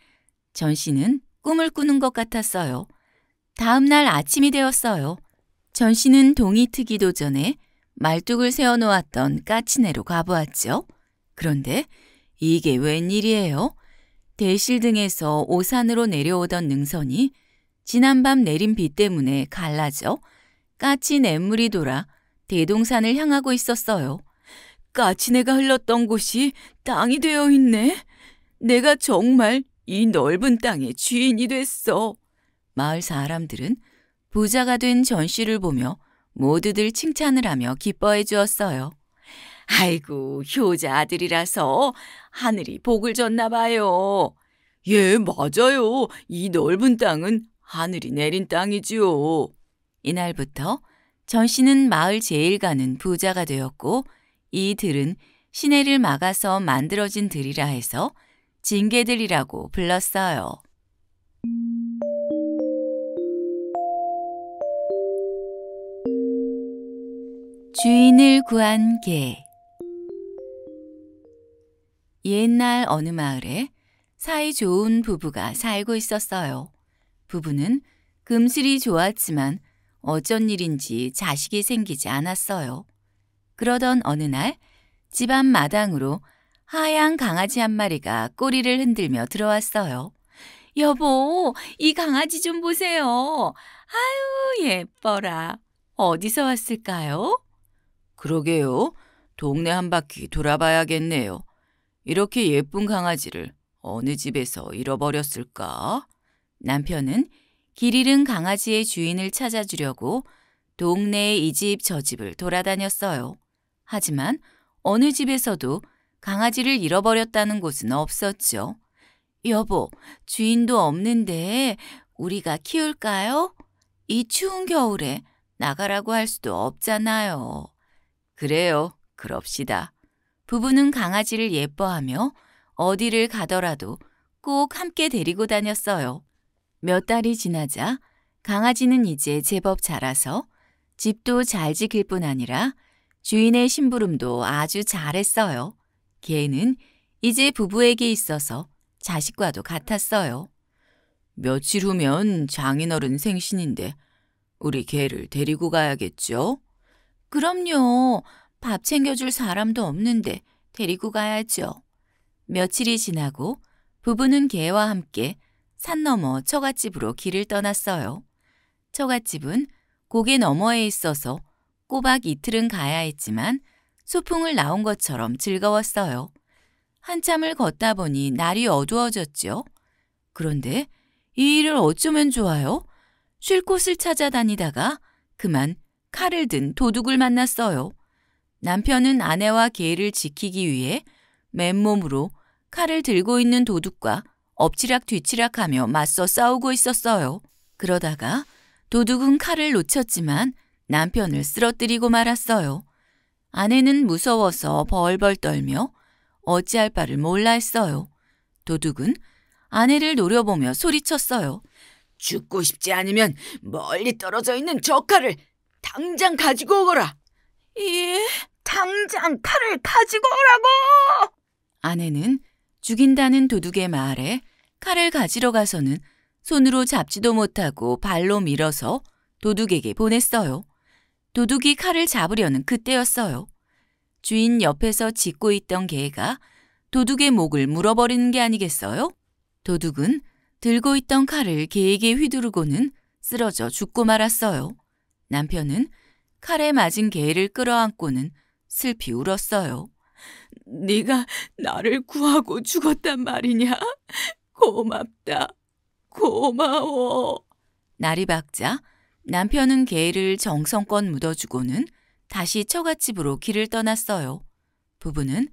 전 씨는 꿈을 꾸는 것 같았어요. 다음 날 아침이 되었어요. 전 씨는 동이 트기도 전에 말뚝을 세워놓았던 까치네로 가보았죠. 그런데 이게 웬일이에요? 대실 등에서 오산으로 내려오던 능선이 지난밤 내린 비 때문에 갈라져 까치 냇물이 돌아 대동산을 향하고 있었어요. 까치네가 흘렀던 곳이 땅이 되어 있네. 내가 정말 이 넓은 땅의 주인이 됐어. 마을 사람들은 부자가 된 전씨를 보며 모두들 칭찬을 하며 기뻐해 주었어요. 아이고, 효자 아들이라서 하늘이 복을 줬나 봐요. 예, 맞아요. 이 넓은 땅은 하늘이 내린 땅이지요. 이날부터 전 씨는 마을 제일가는 부자가 되었고 이 들은 시내를 막아서 만들어진 들이라 해서 징계들이라고 불렀어요. 주인을 구한 개 옛날 어느 마을에 사이 좋은 부부가 살고 있었어요. 부부는 금슬이 좋았지만 어쩐 일인지 자식이 생기지 않았어요. 그러던 어느 날 집안 마당으로 하얀 강아지 한 마리가 꼬리를 흔들며 들어왔어요. 여보, 이 강아지 좀 보세요. 아유, 예뻐라. 어디서 왔을까요? 그러게요. 동네 한 바퀴 돌아봐야겠네요. 이렇게 예쁜 강아지를 어느 집에서 잃어버렸을까? 남편은 길 잃은 강아지의 주인을 찾아주려고 동네의 이 집 저 집을 돌아다녔어요. 하지만 어느 집에서도 강아지를 잃어버렸다는 곳은 없었죠. 여보, 주인도 없는데 우리가 키울까요? 이 추운 겨울에 나가라고 할 수도 없잖아요. 그래요, 그럽시다. 부부는 강아지를 예뻐하며 어디를 가더라도 꼭 함께 데리고 다녔어요. 몇 달이 지나자 강아지는 이제 제법 자라서 집도 잘 지킬 뿐 아니라 주인의 심부름도 아주 잘했어요. 개는 이제 부부에게 있어서 자식과도 같았어요. 며칠 후면 장인어른 생신인데 우리 개를 데리고 가야겠죠? 그럼요. 밥 챙겨줄 사람도 없는데 데리고 가야죠. 며칠이 지나고 부부는 개와 함께 산 너머 처갓집으로 길을 떠났어요. 처갓집은 고개 너머에 있어서 꼬박 이틀은 가야 했지만 소풍을 나온 것처럼 즐거웠어요. 한참을 걷다 보니 날이 어두워졌지요. 그런데 이 일을 어쩌면 좋아요? 쉴 곳을 찾아다니다가 그만 칼을 든 도둑을 만났어요. 남편은 아내와 개를 지키기 위해 맨몸으로 칼을 들고 있는 도둑과 엎치락 뒤치락하며 맞서 싸우고 있었어요. 그러다가 도둑은 칼을 놓쳤지만 남편을 쓰러뜨리고 말았어요. 아내는 무서워서 벌벌 떨며 어찌할 바를 몰라 했어요. 도둑은 아내를 노려보며 소리쳤어요. 죽고 싶지 않으면 멀리 떨어져 있는 저 칼을 당장 가지고 오거라. 예? 당장 칼을 가지고 오라고! 아내는 죽인다는 도둑의 말에 칼을 가지러 가서는 손으로 잡지도 못하고 발로 밀어서 도둑에게 보냈어요. 도둑이 칼을 잡으려는 그때였어요. 주인 옆에서 짖고 있던 개가 도둑의 목을 물어버리는 게 아니겠어요? 도둑은 들고 있던 칼을 개에게 휘두르고는 쓰러져 죽고 말았어요. 남편은 칼에 맞은 개를 끌어안고는 슬피 울었어요. 네가 나를 구하고 죽었단 말이냐? 고맙다. 고마워. 날이 밝자 남편은 게이를 정성껏 묻어주고는 다시 처갓집으로 길을 떠났어요. 부부는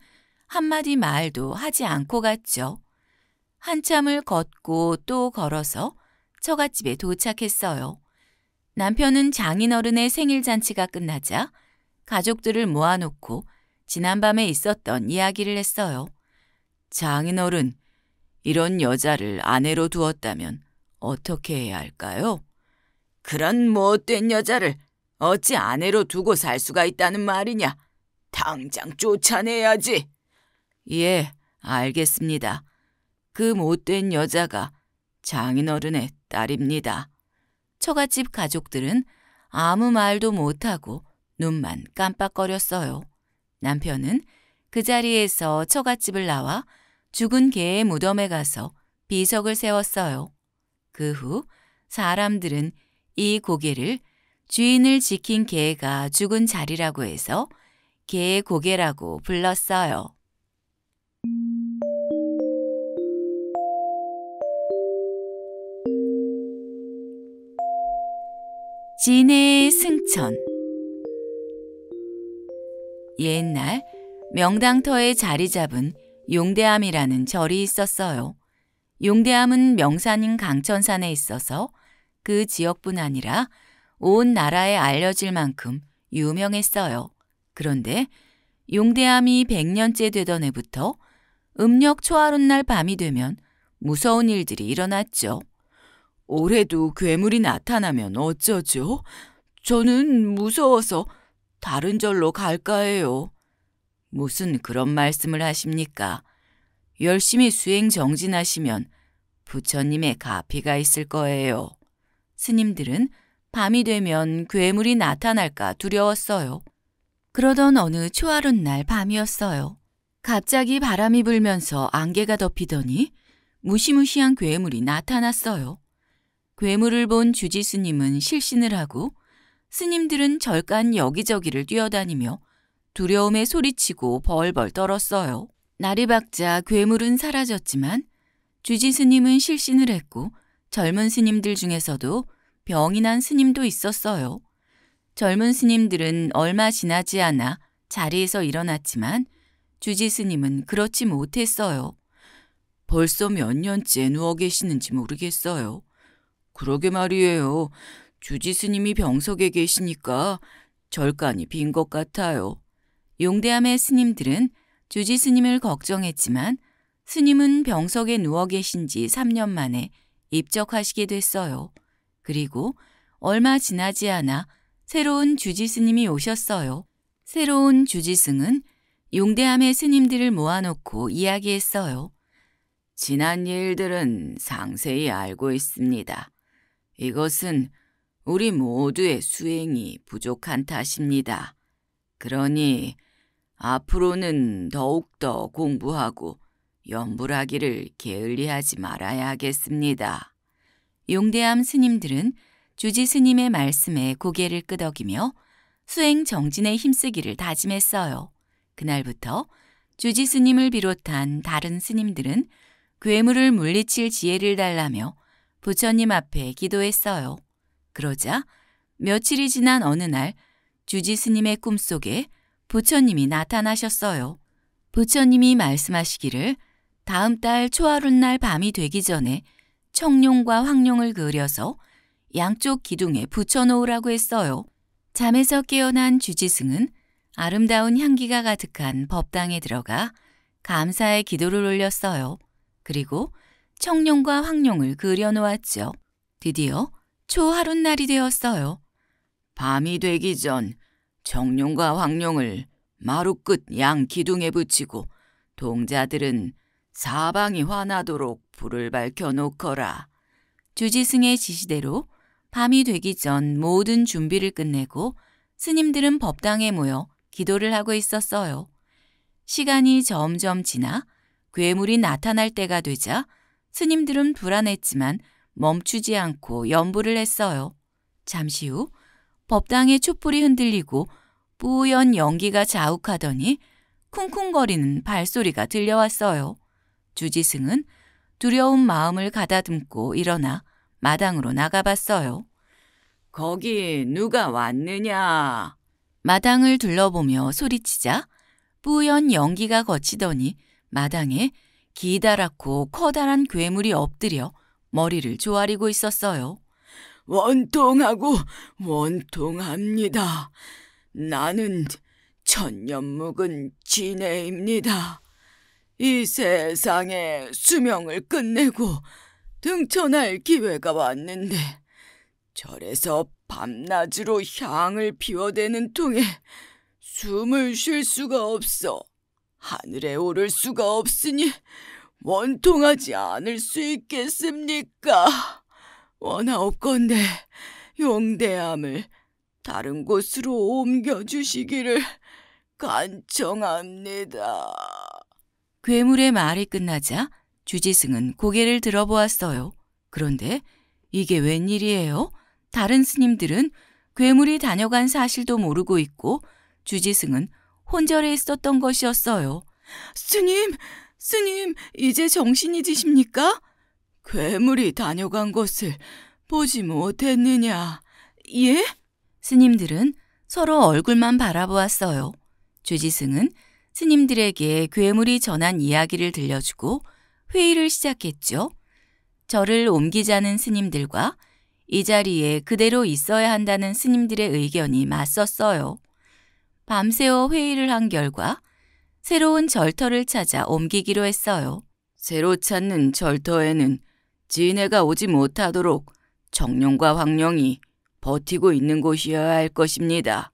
한마디 말도 하지 않고 갔죠. 한참을 걷고 또 걸어서 처갓집에 도착했어요. 남편은 장인어른의 생일잔치가 끝나자 가족들을 모아놓고 지난밤에 있었던 이야기를 했어요. 장인어른, 이런 여자를 아내로 두었다면 어떻게 해야 할까요? 그런 못된 여자를 어찌 아내로 두고 살 수가 있다는 말이냐? 당장 쫓아내야지. 예, 알겠습니다. 그 못된 여자가 장인어른의 딸입니다. 처갓집 가족들은 아무 말도 못하고 눈만 깜빡거렸어요. 남편은 그 자리에서 처갓집을 나와 죽은 개의 무덤에 가서 비석을 세웠어요. 그 후 사람들은 이 고개를 주인을 지킨 개가 죽은 자리라고 해서 개의 고개라고 불렀어요. 진의 승천 옛날 명당터에 자리 잡은 용대암이라는 절이 있었어요. 용대암은 명산인 강천산에 있어서 그 지역뿐 아니라 온 나라에 알려질 만큼 유명했어요. 그런데 용대암이 100년째 되던 해부터 음력 초하룻날 밤이 되면 무서운 일들이 일어났죠. 올해도 괴물이 나타나면 어쩌죠? 저는 무서워서 다른 절로 갈까 해요. 무슨 그런 말씀을 하십니까? 열심히 수행 정진하시면 부처님의 가피가 있을 거예요. 스님들은 밤이 되면 괴물이 나타날까 두려웠어요. 그러던 어느 초하룻 날 밤이었어요. 갑자기 바람이 불면서 안개가 덮이더니 무시무시한 괴물이 나타났어요. 괴물을 본 주지스님은 실신을 하고 스님들은 절간 여기저기를 뛰어다니며 두려움에 소리치고 벌벌 떨었어요. 날이 밝자 괴물은 사라졌지만 주지 스님은 실신을 했고 젊은 스님들 중에서도 병이 난 스님도 있었어요. 젊은 스님들은 얼마 지나지 않아 자리에서 일어났지만 주지 스님은 그렇지 못했어요. 벌써 몇 년째 누워 계시는지 모르겠어요. 그러게 말이에요. 주지 스님이 병석에 계시니까 절간이 빈 것 같아요. 용대함의 스님들은 주지 스님을 걱정했지만 스님은 병석에 누워 계신 지 3년 만에 입적하시게 됐어요. 그리고 얼마 지나지 않아 새로운 주지 스님이 오셨어요. 새로운 주지승은 용대함의 스님들을 모아놓고 이야기했어요. 지난 일들은 상세히 알고 있습니다. 이것은 우리 모두의 수행이 부족한 탓입니다. 그러니 앞으로는 더욱더 공부하고 연불하기를 게을리하지 말아야겠습니다. 하 용대암 스님들은 주지 스님의 말씀에 고개를 끄덕이며 수행 정진에 힘쓰기를 다짐했어요. 그날부터 주지 스님을 비롯한 다른 스님들은 괴물을 물리칠 지혜를 달라며 부처님 앞에 기도했어요. 그러자 며칠이 지난 어느 날 주지 스님의 꿈속에 부처님이 나타나셨어요. 부처님이 말씀하시기를 다음 달 초하룻날 밤이 되기 전에 청룡과 황룡을 그려서 양쪽 기둥에 붙여놓으라고 했어요. 잠에서 깨어난 주지승은 아름다운 향기가 가득한 법당에 들어가 감사의 기도를 올렸어요. 그리고 청룡과 황룡을 그려놓았죠. 드디어 초하룻날이 되었어요. 밤이 되기 전 정룡과 황룡을 마루 끝 양 기둥에 붙이고 동자들은 사방이 환하도록 불을 밝혀 놓거라. 주지승의 지시대로 밤이 되기 전 모든 준비를 끝내고 스님들은 법당에 모여 기도를 하고 있었어요. 시간이 점점 지나 괴물이 나타날 때가 되자 스님들은 불안했지만 멈추지 않고 연부를 했어요. 잠시 후 법당의 촛불이 흔들리고 뿌연 연기가 자욱하더니 쿵쿵거리는 발소리가 들려왔어요. 주지승은 두려운 마음을 가다듬고 일어나 마당으로 나가봤어요. 거기 누가 왔느냐? 마당을 둘러보며 소리치자 뿌연 연기가 거치더니 마당에 기다랗고 커다란 괴물이 엎드려 머리를 조아리고 있었어요. 원통하고 원통합니다. 나는 천년 묵은 지네입니다이 세상에 수명을 끝내고 등천할 기회가 왔는데 절에서 밤낮으로 향을 피워대는 통에 숨을 쉴 수가 없어 하늘에 오를 수가 없으니 원통하지 않을 수 있겠습니까? 원하옵건대 용대함을 다른 곳으로 옮겨주시기를 간청합니다. 괴물의 말이 끝나자 주지승은 고개를 들어보았어요. 그런데 이게 웬일이에요? 다른 스님들은 괴물이 다녀간 사실도 모르고 있고 주지승은 혼절해 있었던 것이었어요. 스님, 스님, 이제 정신이 드십니까? 괴물이 다녀간 것을 보지 못했느냐. 예? 스님들은 서로 얼굴만 바라보았어요. 주지승은 스님들에게 괴물이 전한 이야기를 들려주고 회의를 시작했죠. 저를 옮기자는 스님들과 이 자리에 그대로 있어야 한다는 스님들의 의견이 맞섰어요. 밤새워 회의를 한 결과 새로운 절터를 찾아 옮기기로 했어요. 새로 찾는 절터에는 진해가 오지 못하도록 정룡과 황룡이 버티고 있는 곳이어야 할 것입니다.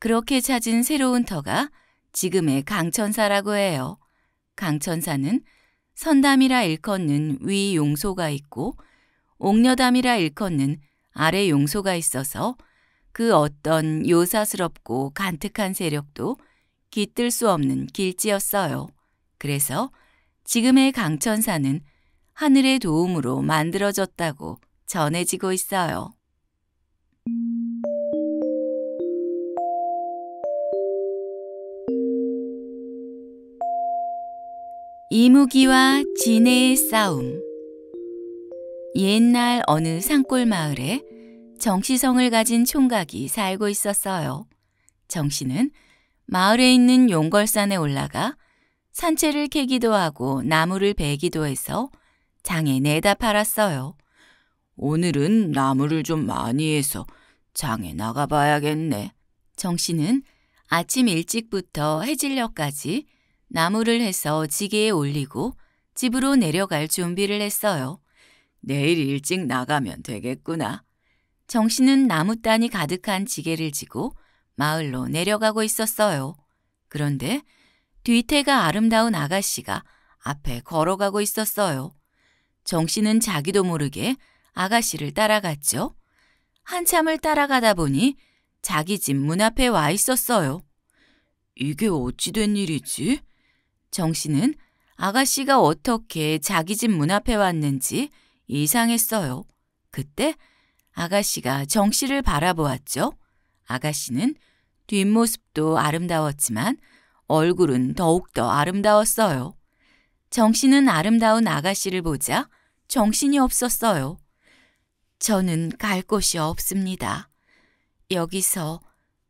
그렇게 찾은 새로운 터가 지금의 강천사라고 해요. 강천사는 선담이라 일컫는 위 용소가 있고 옥녀담이라 일컫는 아래 용소가 있어서 그 어떤 요사스럽고 간특한 세력도 깃들 수 없는 길지였어요. 그래서 지금의 강천사는 하늘의 도움으로 만들어졌다고 전해지고 있어요. 이무기와 진해의 싸움 옛날 어느 산골 마을에 정시성을 가진 총각이 살고 있었어요. 정씨는 마을에 있는 용걸산에 올라가 산채를 캐기도 하고 나무를 베기도 해서 장에 내다 팔았어요. 오늘은 나무를 좀 많이 해서 장에 나가봐야겠네. 정 씨는 아침 일찍부터 해질녘까지 나무를 해서 지게에 올리고 집으로 내려갈 준비를 했어요. 내일 일찍 나가면 되겠구나. 정 씨는 나무 단이 가득한 지게를 지고 마을로 내려가고 있었어요. 그런데 뒤태가 아름다운 아가씨가 앞에 걸어가고 있었어요. 정씨는 자기도 모르게 아가씨를 따라갔죠. 한참을 따라가다 보니 자기 집 문 앞에 와 있었어요. 이게 어찌 된 일이지? 정씨는 아가씨가 어떻게 자기 집 문 앞에 왔는지 이상했어요. 그때 아가씨가 정씨를 바라보았죠. 아가씨는 뒷모습도 아름다웠지만 얼굴은 더욱더 아름다웠어요. 정씨는 아름다운 아가씨를 보자 정신이 없었어요. 저는 갈 곳이 없습니다. 여기서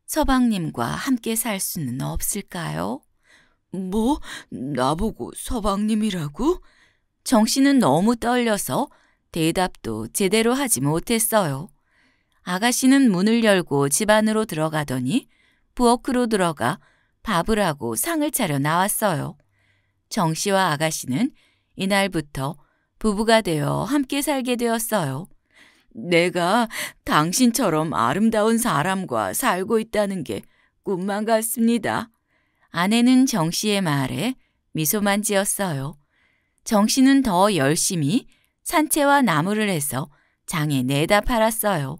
서방님과 함께 살 수는 없을까요? 뭐? 나보고 서방님이라고? 정씨는 너무 떨려서 대답도 제대로 하지 못했어요. 아가씨는 문을 열고 집 안으로 들어가더니 부엌으로 들어가 밥을 하고 상을 차려 나왔어요. 정 씨와 아가씨는 이날부터 부부가 되어 함께 살게 되었어요. 내가 당신처럼 아름다운 사람과 살고 있다는 게 꿈만 같습니다. 아내는 정 씨의 말에 미소만 지었어요. 정 씨는 더 열심히 산채와 나무를 해서 장에 내다 팔았어요.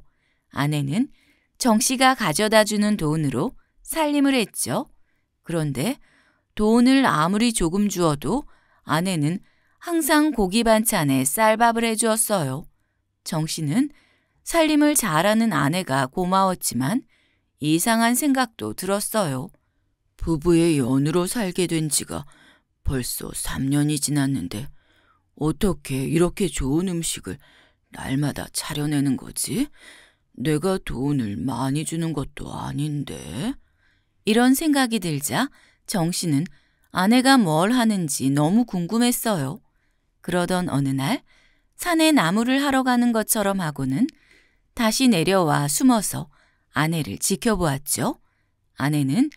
아내는 정 씨가 가져다 주는 돈으로 살림을 했죠. 그런데 돈을 아무리 조금 주어도 아내는 항상 고기 반찬에 쌀밥을 해주었어요. 정 씨는 살림을 잘하는 아내가 고마웠지만 이상한 생각도 들었어요. 부부의 연으로 살게 된 지가 벌써 3년이 지났는데 어떻게 이렇게 좋은 음식을 날마다 차려내는 거지? 내가 돈을 많이 주는 것도 아닌데. 이런 생각이 들자 정 씨는 아내가 뭘 하는지 너무 궁금했어요. 그러던 어느 날 산에 나무를 하러 가는 것처럼 하고는 다시 내려와 숨어서 아내를 지켜보았죠. 아내는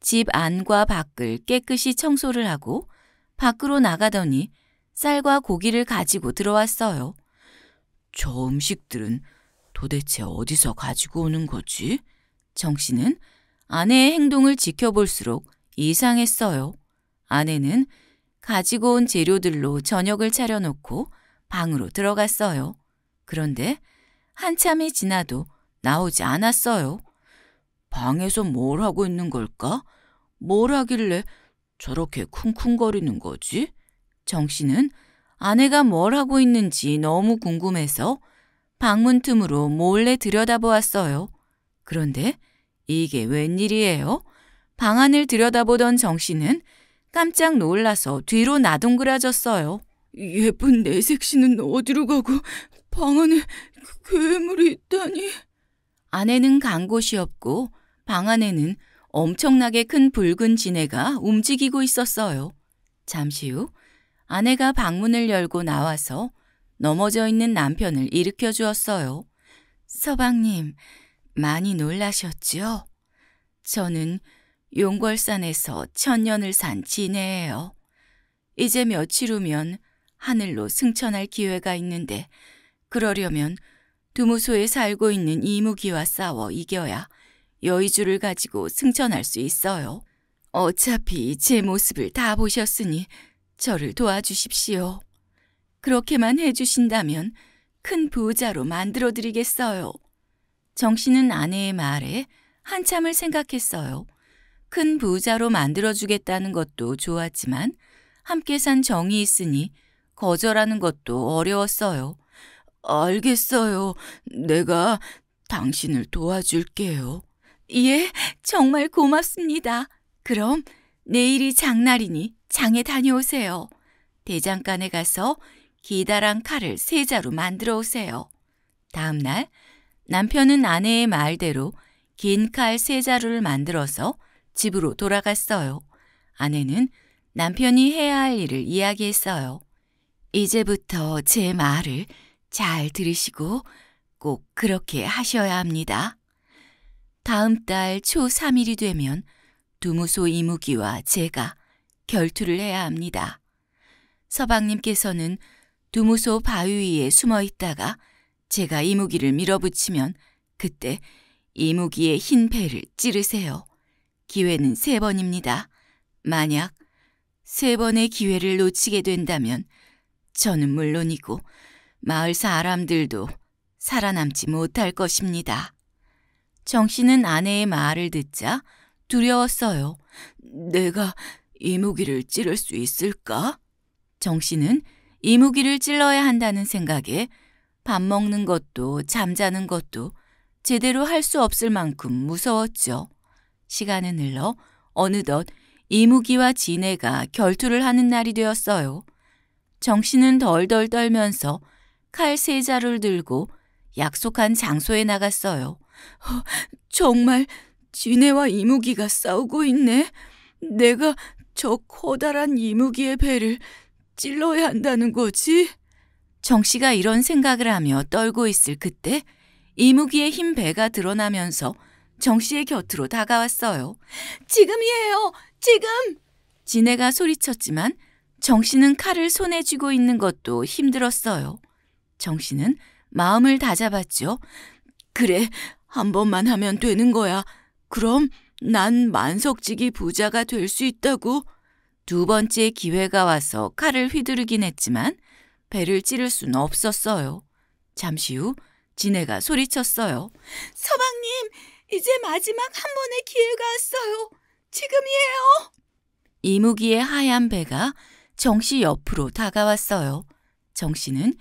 집 안과 밖을 깨끗이 청소를 하고 밖으로 나가더니 쌀과 고기를 가지고 들어왔어요. 저 음식들은 도대체 어디서 가지고 오는 거지? 정 씨는 아내의 행동을 지켜볼수록 이상했어요. 아내는 가지고 온 재료들로 저녁을 차려놓고 방으로 들어갔어요. 그런데 한참이 지나도 나오지 않았어요. 방에서 뭘 하고 있는 걸까? 뭘 하길래 저렇게 쿵쿵거리는 거지? 정 씨는 아내가 뭘 하고 있는지 너무 궁금해서 방문 틈으로 몰래 들여다보았어요. 그런데 이게 웬일이에요? 방 안을 들여다보던 정씨는 깜짝 놀라서 뒤로 나동그라졌어요. 예쁜 내 색시는 어디로 가고 방 안에 괴물이 있다니. 안에는 간 곳이 없고 방 안에는 엄청나게 큰 붉은 지네가 움직이고 있었어요. 잠시 후 아내가 방문을 열고 나와서 넘어져 있는 남편을 일으켜 주었어요. 서방님, 많이 놀라셨지요? 저는 용궐산에서 천년을 산 진해예요. 이제 며칠 후면 하늘로 승천할 기회가 있는데 그러려면 두무소에 살고 있는 이무기와 싸워 이겨야 여의주를 가지고 승천할 수 있어요. 어차피 제 모습을 다 보셨으니 저를 도와주십시오. 그렇게만 해주신다면 큰 부자로 만들어드리겠어요. 정 씨는 아내의 말에 한참을 생각했어요. 큰 부자로 만들어주겠다는 것도 좋았지만 함께 산 정이 있으니 거절하는 것도 어려웠어요. 알겠어요. 내가 당신을 도와줄게요. 예, 정말 고맙습니다. 그럼 내일이 장날이니 장에 다녀오세요. 대장간에 가서 기다란 칼을 세자로 만들어 오세요. 다음날 남편은 아내의 말대로 긴 칼 세 자루를 만들어서 집으로 돌아갔어요. 아내는 남편이 해야 할 일을 이야기했어요. 이제부터 제 말을 잘 들으시고 꼭 그렇게 하셔야 합니다. 다음 달 초 3일이 되면 두무소 이무기와 제가 결투를 해야 합니다. 서방님께서는 두무소 바위 위에 숨어 있다가 제가 이무기를 밀어붙이면 그때 이무기의 흰 배를 찌르세요. 기회는 세 번입니다. 만약 세 번의 기회를 놓치게 된다면 저는 물론이고 마을 사람들도 살아남지 못할 것입니다. 정 씨는 아내의 말을 듣자 두려웠어요. 내가 이무기를 찌를 수 있을까? 정 씨는 이무기를 찔러야 한다는 생각에 밥 먹는 것도 잠자는 것도 제대로 할 수 없을 만큼 무서웠죠. 시간은 흘러 어느덧 이무기와 진해가 결투를 하는 날이 되었어요. 정신은 덜덜 떨면서 칼 세 자루를 들고 약속한 장소에 나갔어요. 어, 정말 진해와 이무기가 싸우고 있네. 내가 저 커다란 이무기의 배를 찔러야 한다는 거지? 정 씨가 이런 생각을 하며 떨고 있을 그때 이무기의 흰 배가 드러나면서 정 씨의 곁으로 다가왔어요. 지금이에요! 지금! 지네가 소리쳤지만 정 씨는 칼을 손에 쥐고 있는 것도 힘들었어요. 정 씨는 마음을 다잡았죠. 그래, 한 번만 하면 되는 거야. 그럼 난 만석지기 부자가 될 수 있다고. 두 번째 기회가 와서 칼을 휘두르긴 했지만 배를 찌를 수는 없었어요. 잠시 후 진해가 소리쳤어요. 서방님, 이제 마지막 한 번의 기회가 왔어요. 지금이에요. 이무기의 하얀 배가 정씨 옆으로 다가왔어요. 정씨는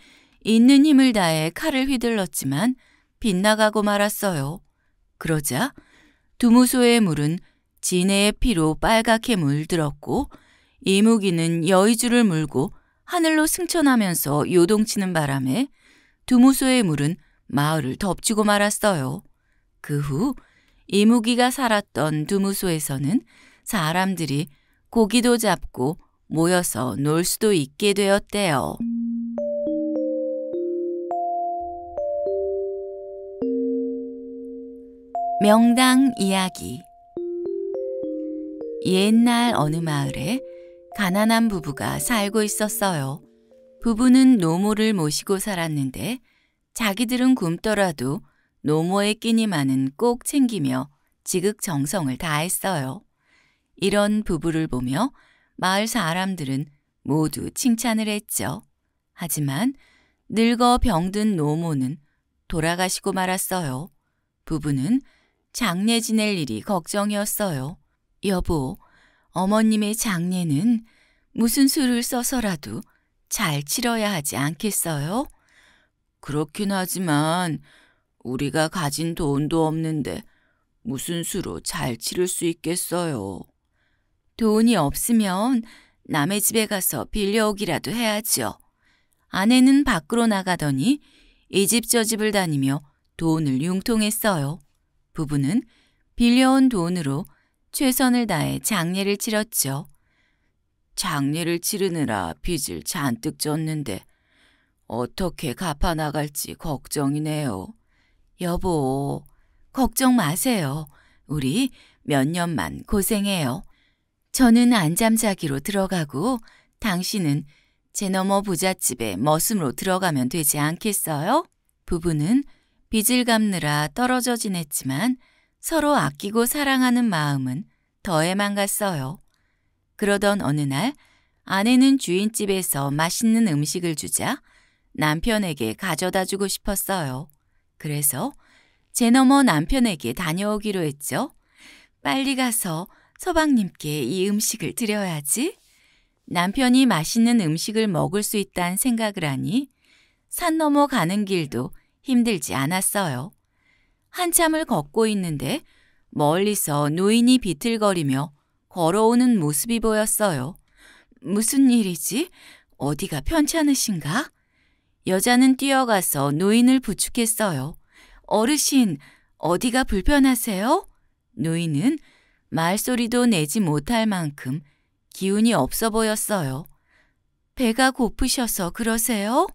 있는 힘을 다해 칼을 휘둘렀지만 빗나가고 말았어요. 그러자 두무소의 물은 진해의 피로 빨갛게 물들었고 이무기는 여의주를 물고 하늘로 승천하면서 요동치는 바람에 두무소의 물은 마을을 덮치고 말았어요. 그 후 이무기가 살았던 두무소에서는 사람들이 고기도 잡고 모여서 놀 수도 있게 되었대요. 명당 이야기 옛날 어느 마을에 가난한 부부가 살고 있었어요. 부부는 노모를 모시고 살았는데 자기들은 굶더라도 노모의 끼니만은 꼭 챙기며 지극정성을 다했어요. 이런 부부를 보며 마을 사람들은 모두 칭찬을 했죠. 하지만 늙어 병든 노모는 돌아가시고 말았어요. 부부는 장례 지낼 일이 걱정이었어요. 여보, 어머님의 장례는 무슨 수를 써서라도 잘 치러야 하지 않겠어요? 그렇긴 하지만 우리가 가진 돈도 없는데 무슨 수로 잘 치를 수 있겠어요. 돈이 없으면 남의 집에 가서 빌려오기라도 해야지요. 아내는 밖으로 나가더니 이 집 저 집을 다니며 돈을 융통했어요. 부부는 빌려온 돈으로 최선을 다해 장례를 치렀죠. 장례를 치르느라 빚을 잔뜩 졌는데 어떻게 갚아 나갈지 걱정이네요. 여보, 걱정 마세요. 우리 몇 년만 고생해요. 저는 안잠자기로 들어가고 당신은 제너머 부잣집에 머슴으로 들어가면 되지 않겠어요? 부부는 빚을 갚느라 떨어져 지냈지만 서로 아끼고 사랑하는 마음은 더해만 갔어요. 그러던 어느 날 아내는 주인집에서 맛있는 음식을 주자 남편에게 가져다 주고 싶었어요. 그래서 제너머 남편에게 다녀오기로 했죠. 빨리 가서 서방님께 이 음식을 드려야지. 남편이 맛있는 음식을 먹을 수 있다는 생각을 하니 산 넘어 가는 길도 힘들지 않았어요. 한참을 걷고 있는데 멀리서 노인이 비틀거리며 걸어오는 모습이 보였어요. 무슨 일이지? 어디가 편찮으신가? 여자는 뛰어가서 노인을 부축했어요. 어르신, 어디가 불편하세요? 노인은 말소리도 내지 못할 만큼 기운이 없어 보였어요. 배가 고프셔서 그러세요?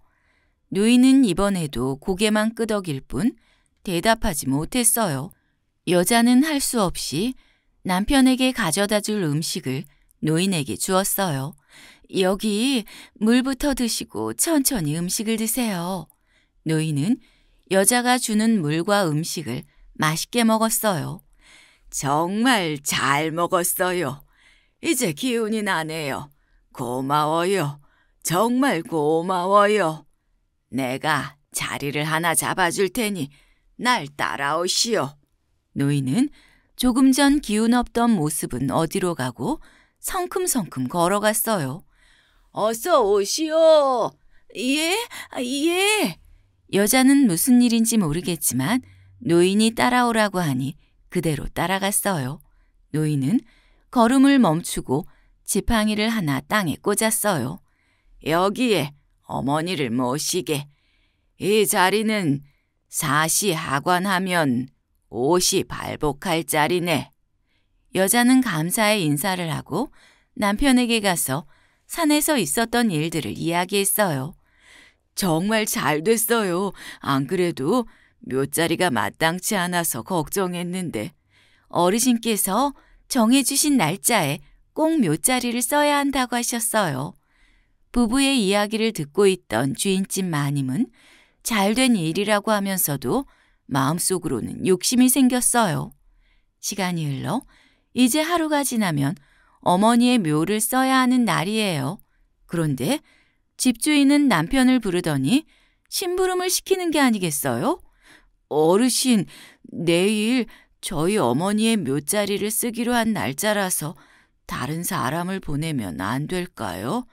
노인은 이번에도 고개만 끄덕일 뿐 대답하지 못했어요. 여자는 할 수 없이 남편에게 가져다 줄 음식을 노인에게 주었어요. 여기 물부터 드시고 천천히 음식을 드세요. 노인은 여자가 주는 물과 음식을 맛있게 먹었어요. 정말 잘 먹었어요. 이제 기운이 나네요. 고마워요. 정말 고마워요. 내가 자리를 하나 잡아줄 테니 날 따라오시오. 노인은 조금 전 기운 없던 모습은 어디로 가고 성큼성큼 걸어갔어요. 어서 오시오. 예, 예. 여자는 무슨 일인지 모르겠지만 노인이 따라오라고 하니 그대로 따라갔어요. 노인은 걸음을 멈추고 지팡이를 하나 땅에 꽂았어요. 여기에 어머니를 모시게. 이 자리는 사시 하관하면 옷이 발복할 자리네. 여자는 감사의 인사를 하고 남편에게 가서 산에서 있었던 일들을 이야기했어요. 정말 잘 됐어요. 안 그래도 묘자리가 마땅치 않아서 걱정했는데 어르신께서 정해주신 날짜에 꼭 묘자리를 써야 한다고 하셨어요. 부부의 이야기를 듣고 있던 주인집 마님은 잘된 일이라고 하면서도 마음속으로는 욕심이 생겼어요. 시간이 흘러 이제 하루가 지나면 어머니의 묘를 써야 하는 날이에요. 그런데 집주인은 남편을 부르더니 심부름을 시키는 게 아니겠어요? 어르신, 내일 저희 어머니의 묘자리를 쓰기로 한 날짜라서 다른 사람을 보내면 안 될까요?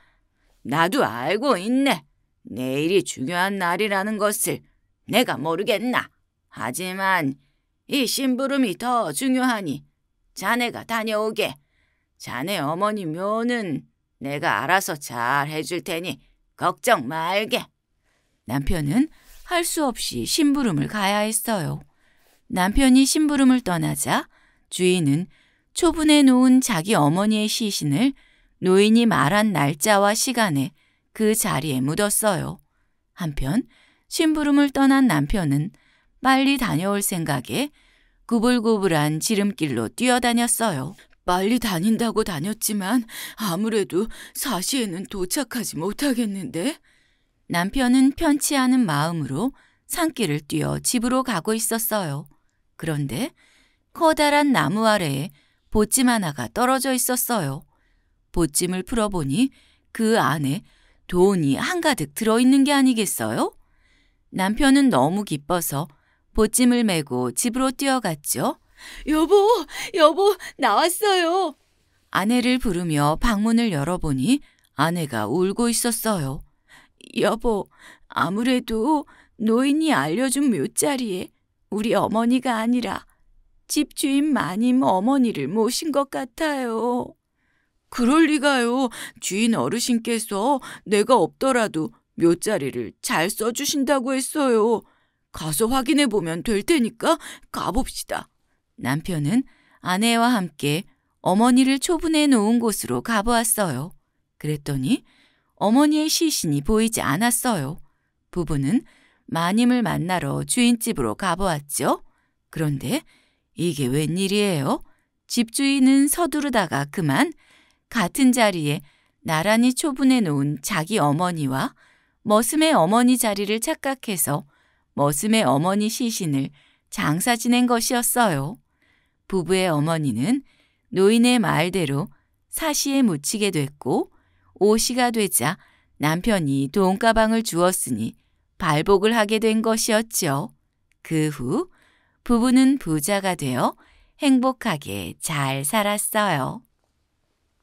나도 알고 있네. 내일이 중요한 날이라는 것을 내가 모르겠나. 하지만 이 심부름이 더 중요하니 자네가 다녀오게. 자네 어머니 묘는 내가 알아서 잘 해줄 테니 걱정 말게. 남편은 할 수 없이 심부름을 가야 했어요. 남편이 심부름을 떠나자 주인은 초분에 놓은 자기 어머니의 시신을 노인이 말한 날짜와 시간에 그 자리에 묻었어요. 한편 심부름을 떠난 남편은 빨리 다녀올 생각에 구불구불한 지름길로 뛰어다녔어요. 빨리 다닌다고 다녔지만 아무래도 사시에는 도착하지 못하겠는데? 남편은 편치 않은 마음으로 산길을 뛰어 집으로 가고 있었어요. 그런데 커다란 나무 아래에 보찜 하나가 떨어져 있었어요. 보찜을 풀어보니 그 안에 돈이 한가득 들어있는 게 아니겠어요? 남편은 너무 기뻐서 보찜을 메고 집으로 뛰어갔죠. 여보, 여보, 나왔어요. 아내를 부르며 방문을 열어보니 아내가 울고 있었어요. 여보, 아무래도 노인이 알려준 묘자리에 우리 어머니가 아니라 집주인 마님 어머니를 모신 것 같아요. 그럴 리가요. 주인 어르신께서 내가 없더라도 묘자리를 잘 써주신다고 했어요. 가서 확인해 보면 될 테니까 가봅시다. 남편은 아내와 함께 어머니를 초분해 놓은 곳으로 가보았어요. 그랬더니 어머니의 시신이 보이지 않았어요. 부부는 마님을 만나러 주인집으로 가보았죠. 그런데 이게 웬일이에요? 집주인은 서두르다가 그만 같은 자리에 나란히 초분해 놓은 자기 어머니와 머슴의 어머니 자리를 착각해서 머슴의 어머니 시신을 장사 지낸 것이었어요. 부부의 어머니는 노인의 말대로 사시에 묻히게 됐고 오시가 되자 남편이 돈가방을 주었으니 발복을 하게 된 것이었죠. 그 후 부부는 부자가 되어 행복하게 잘 살았어요.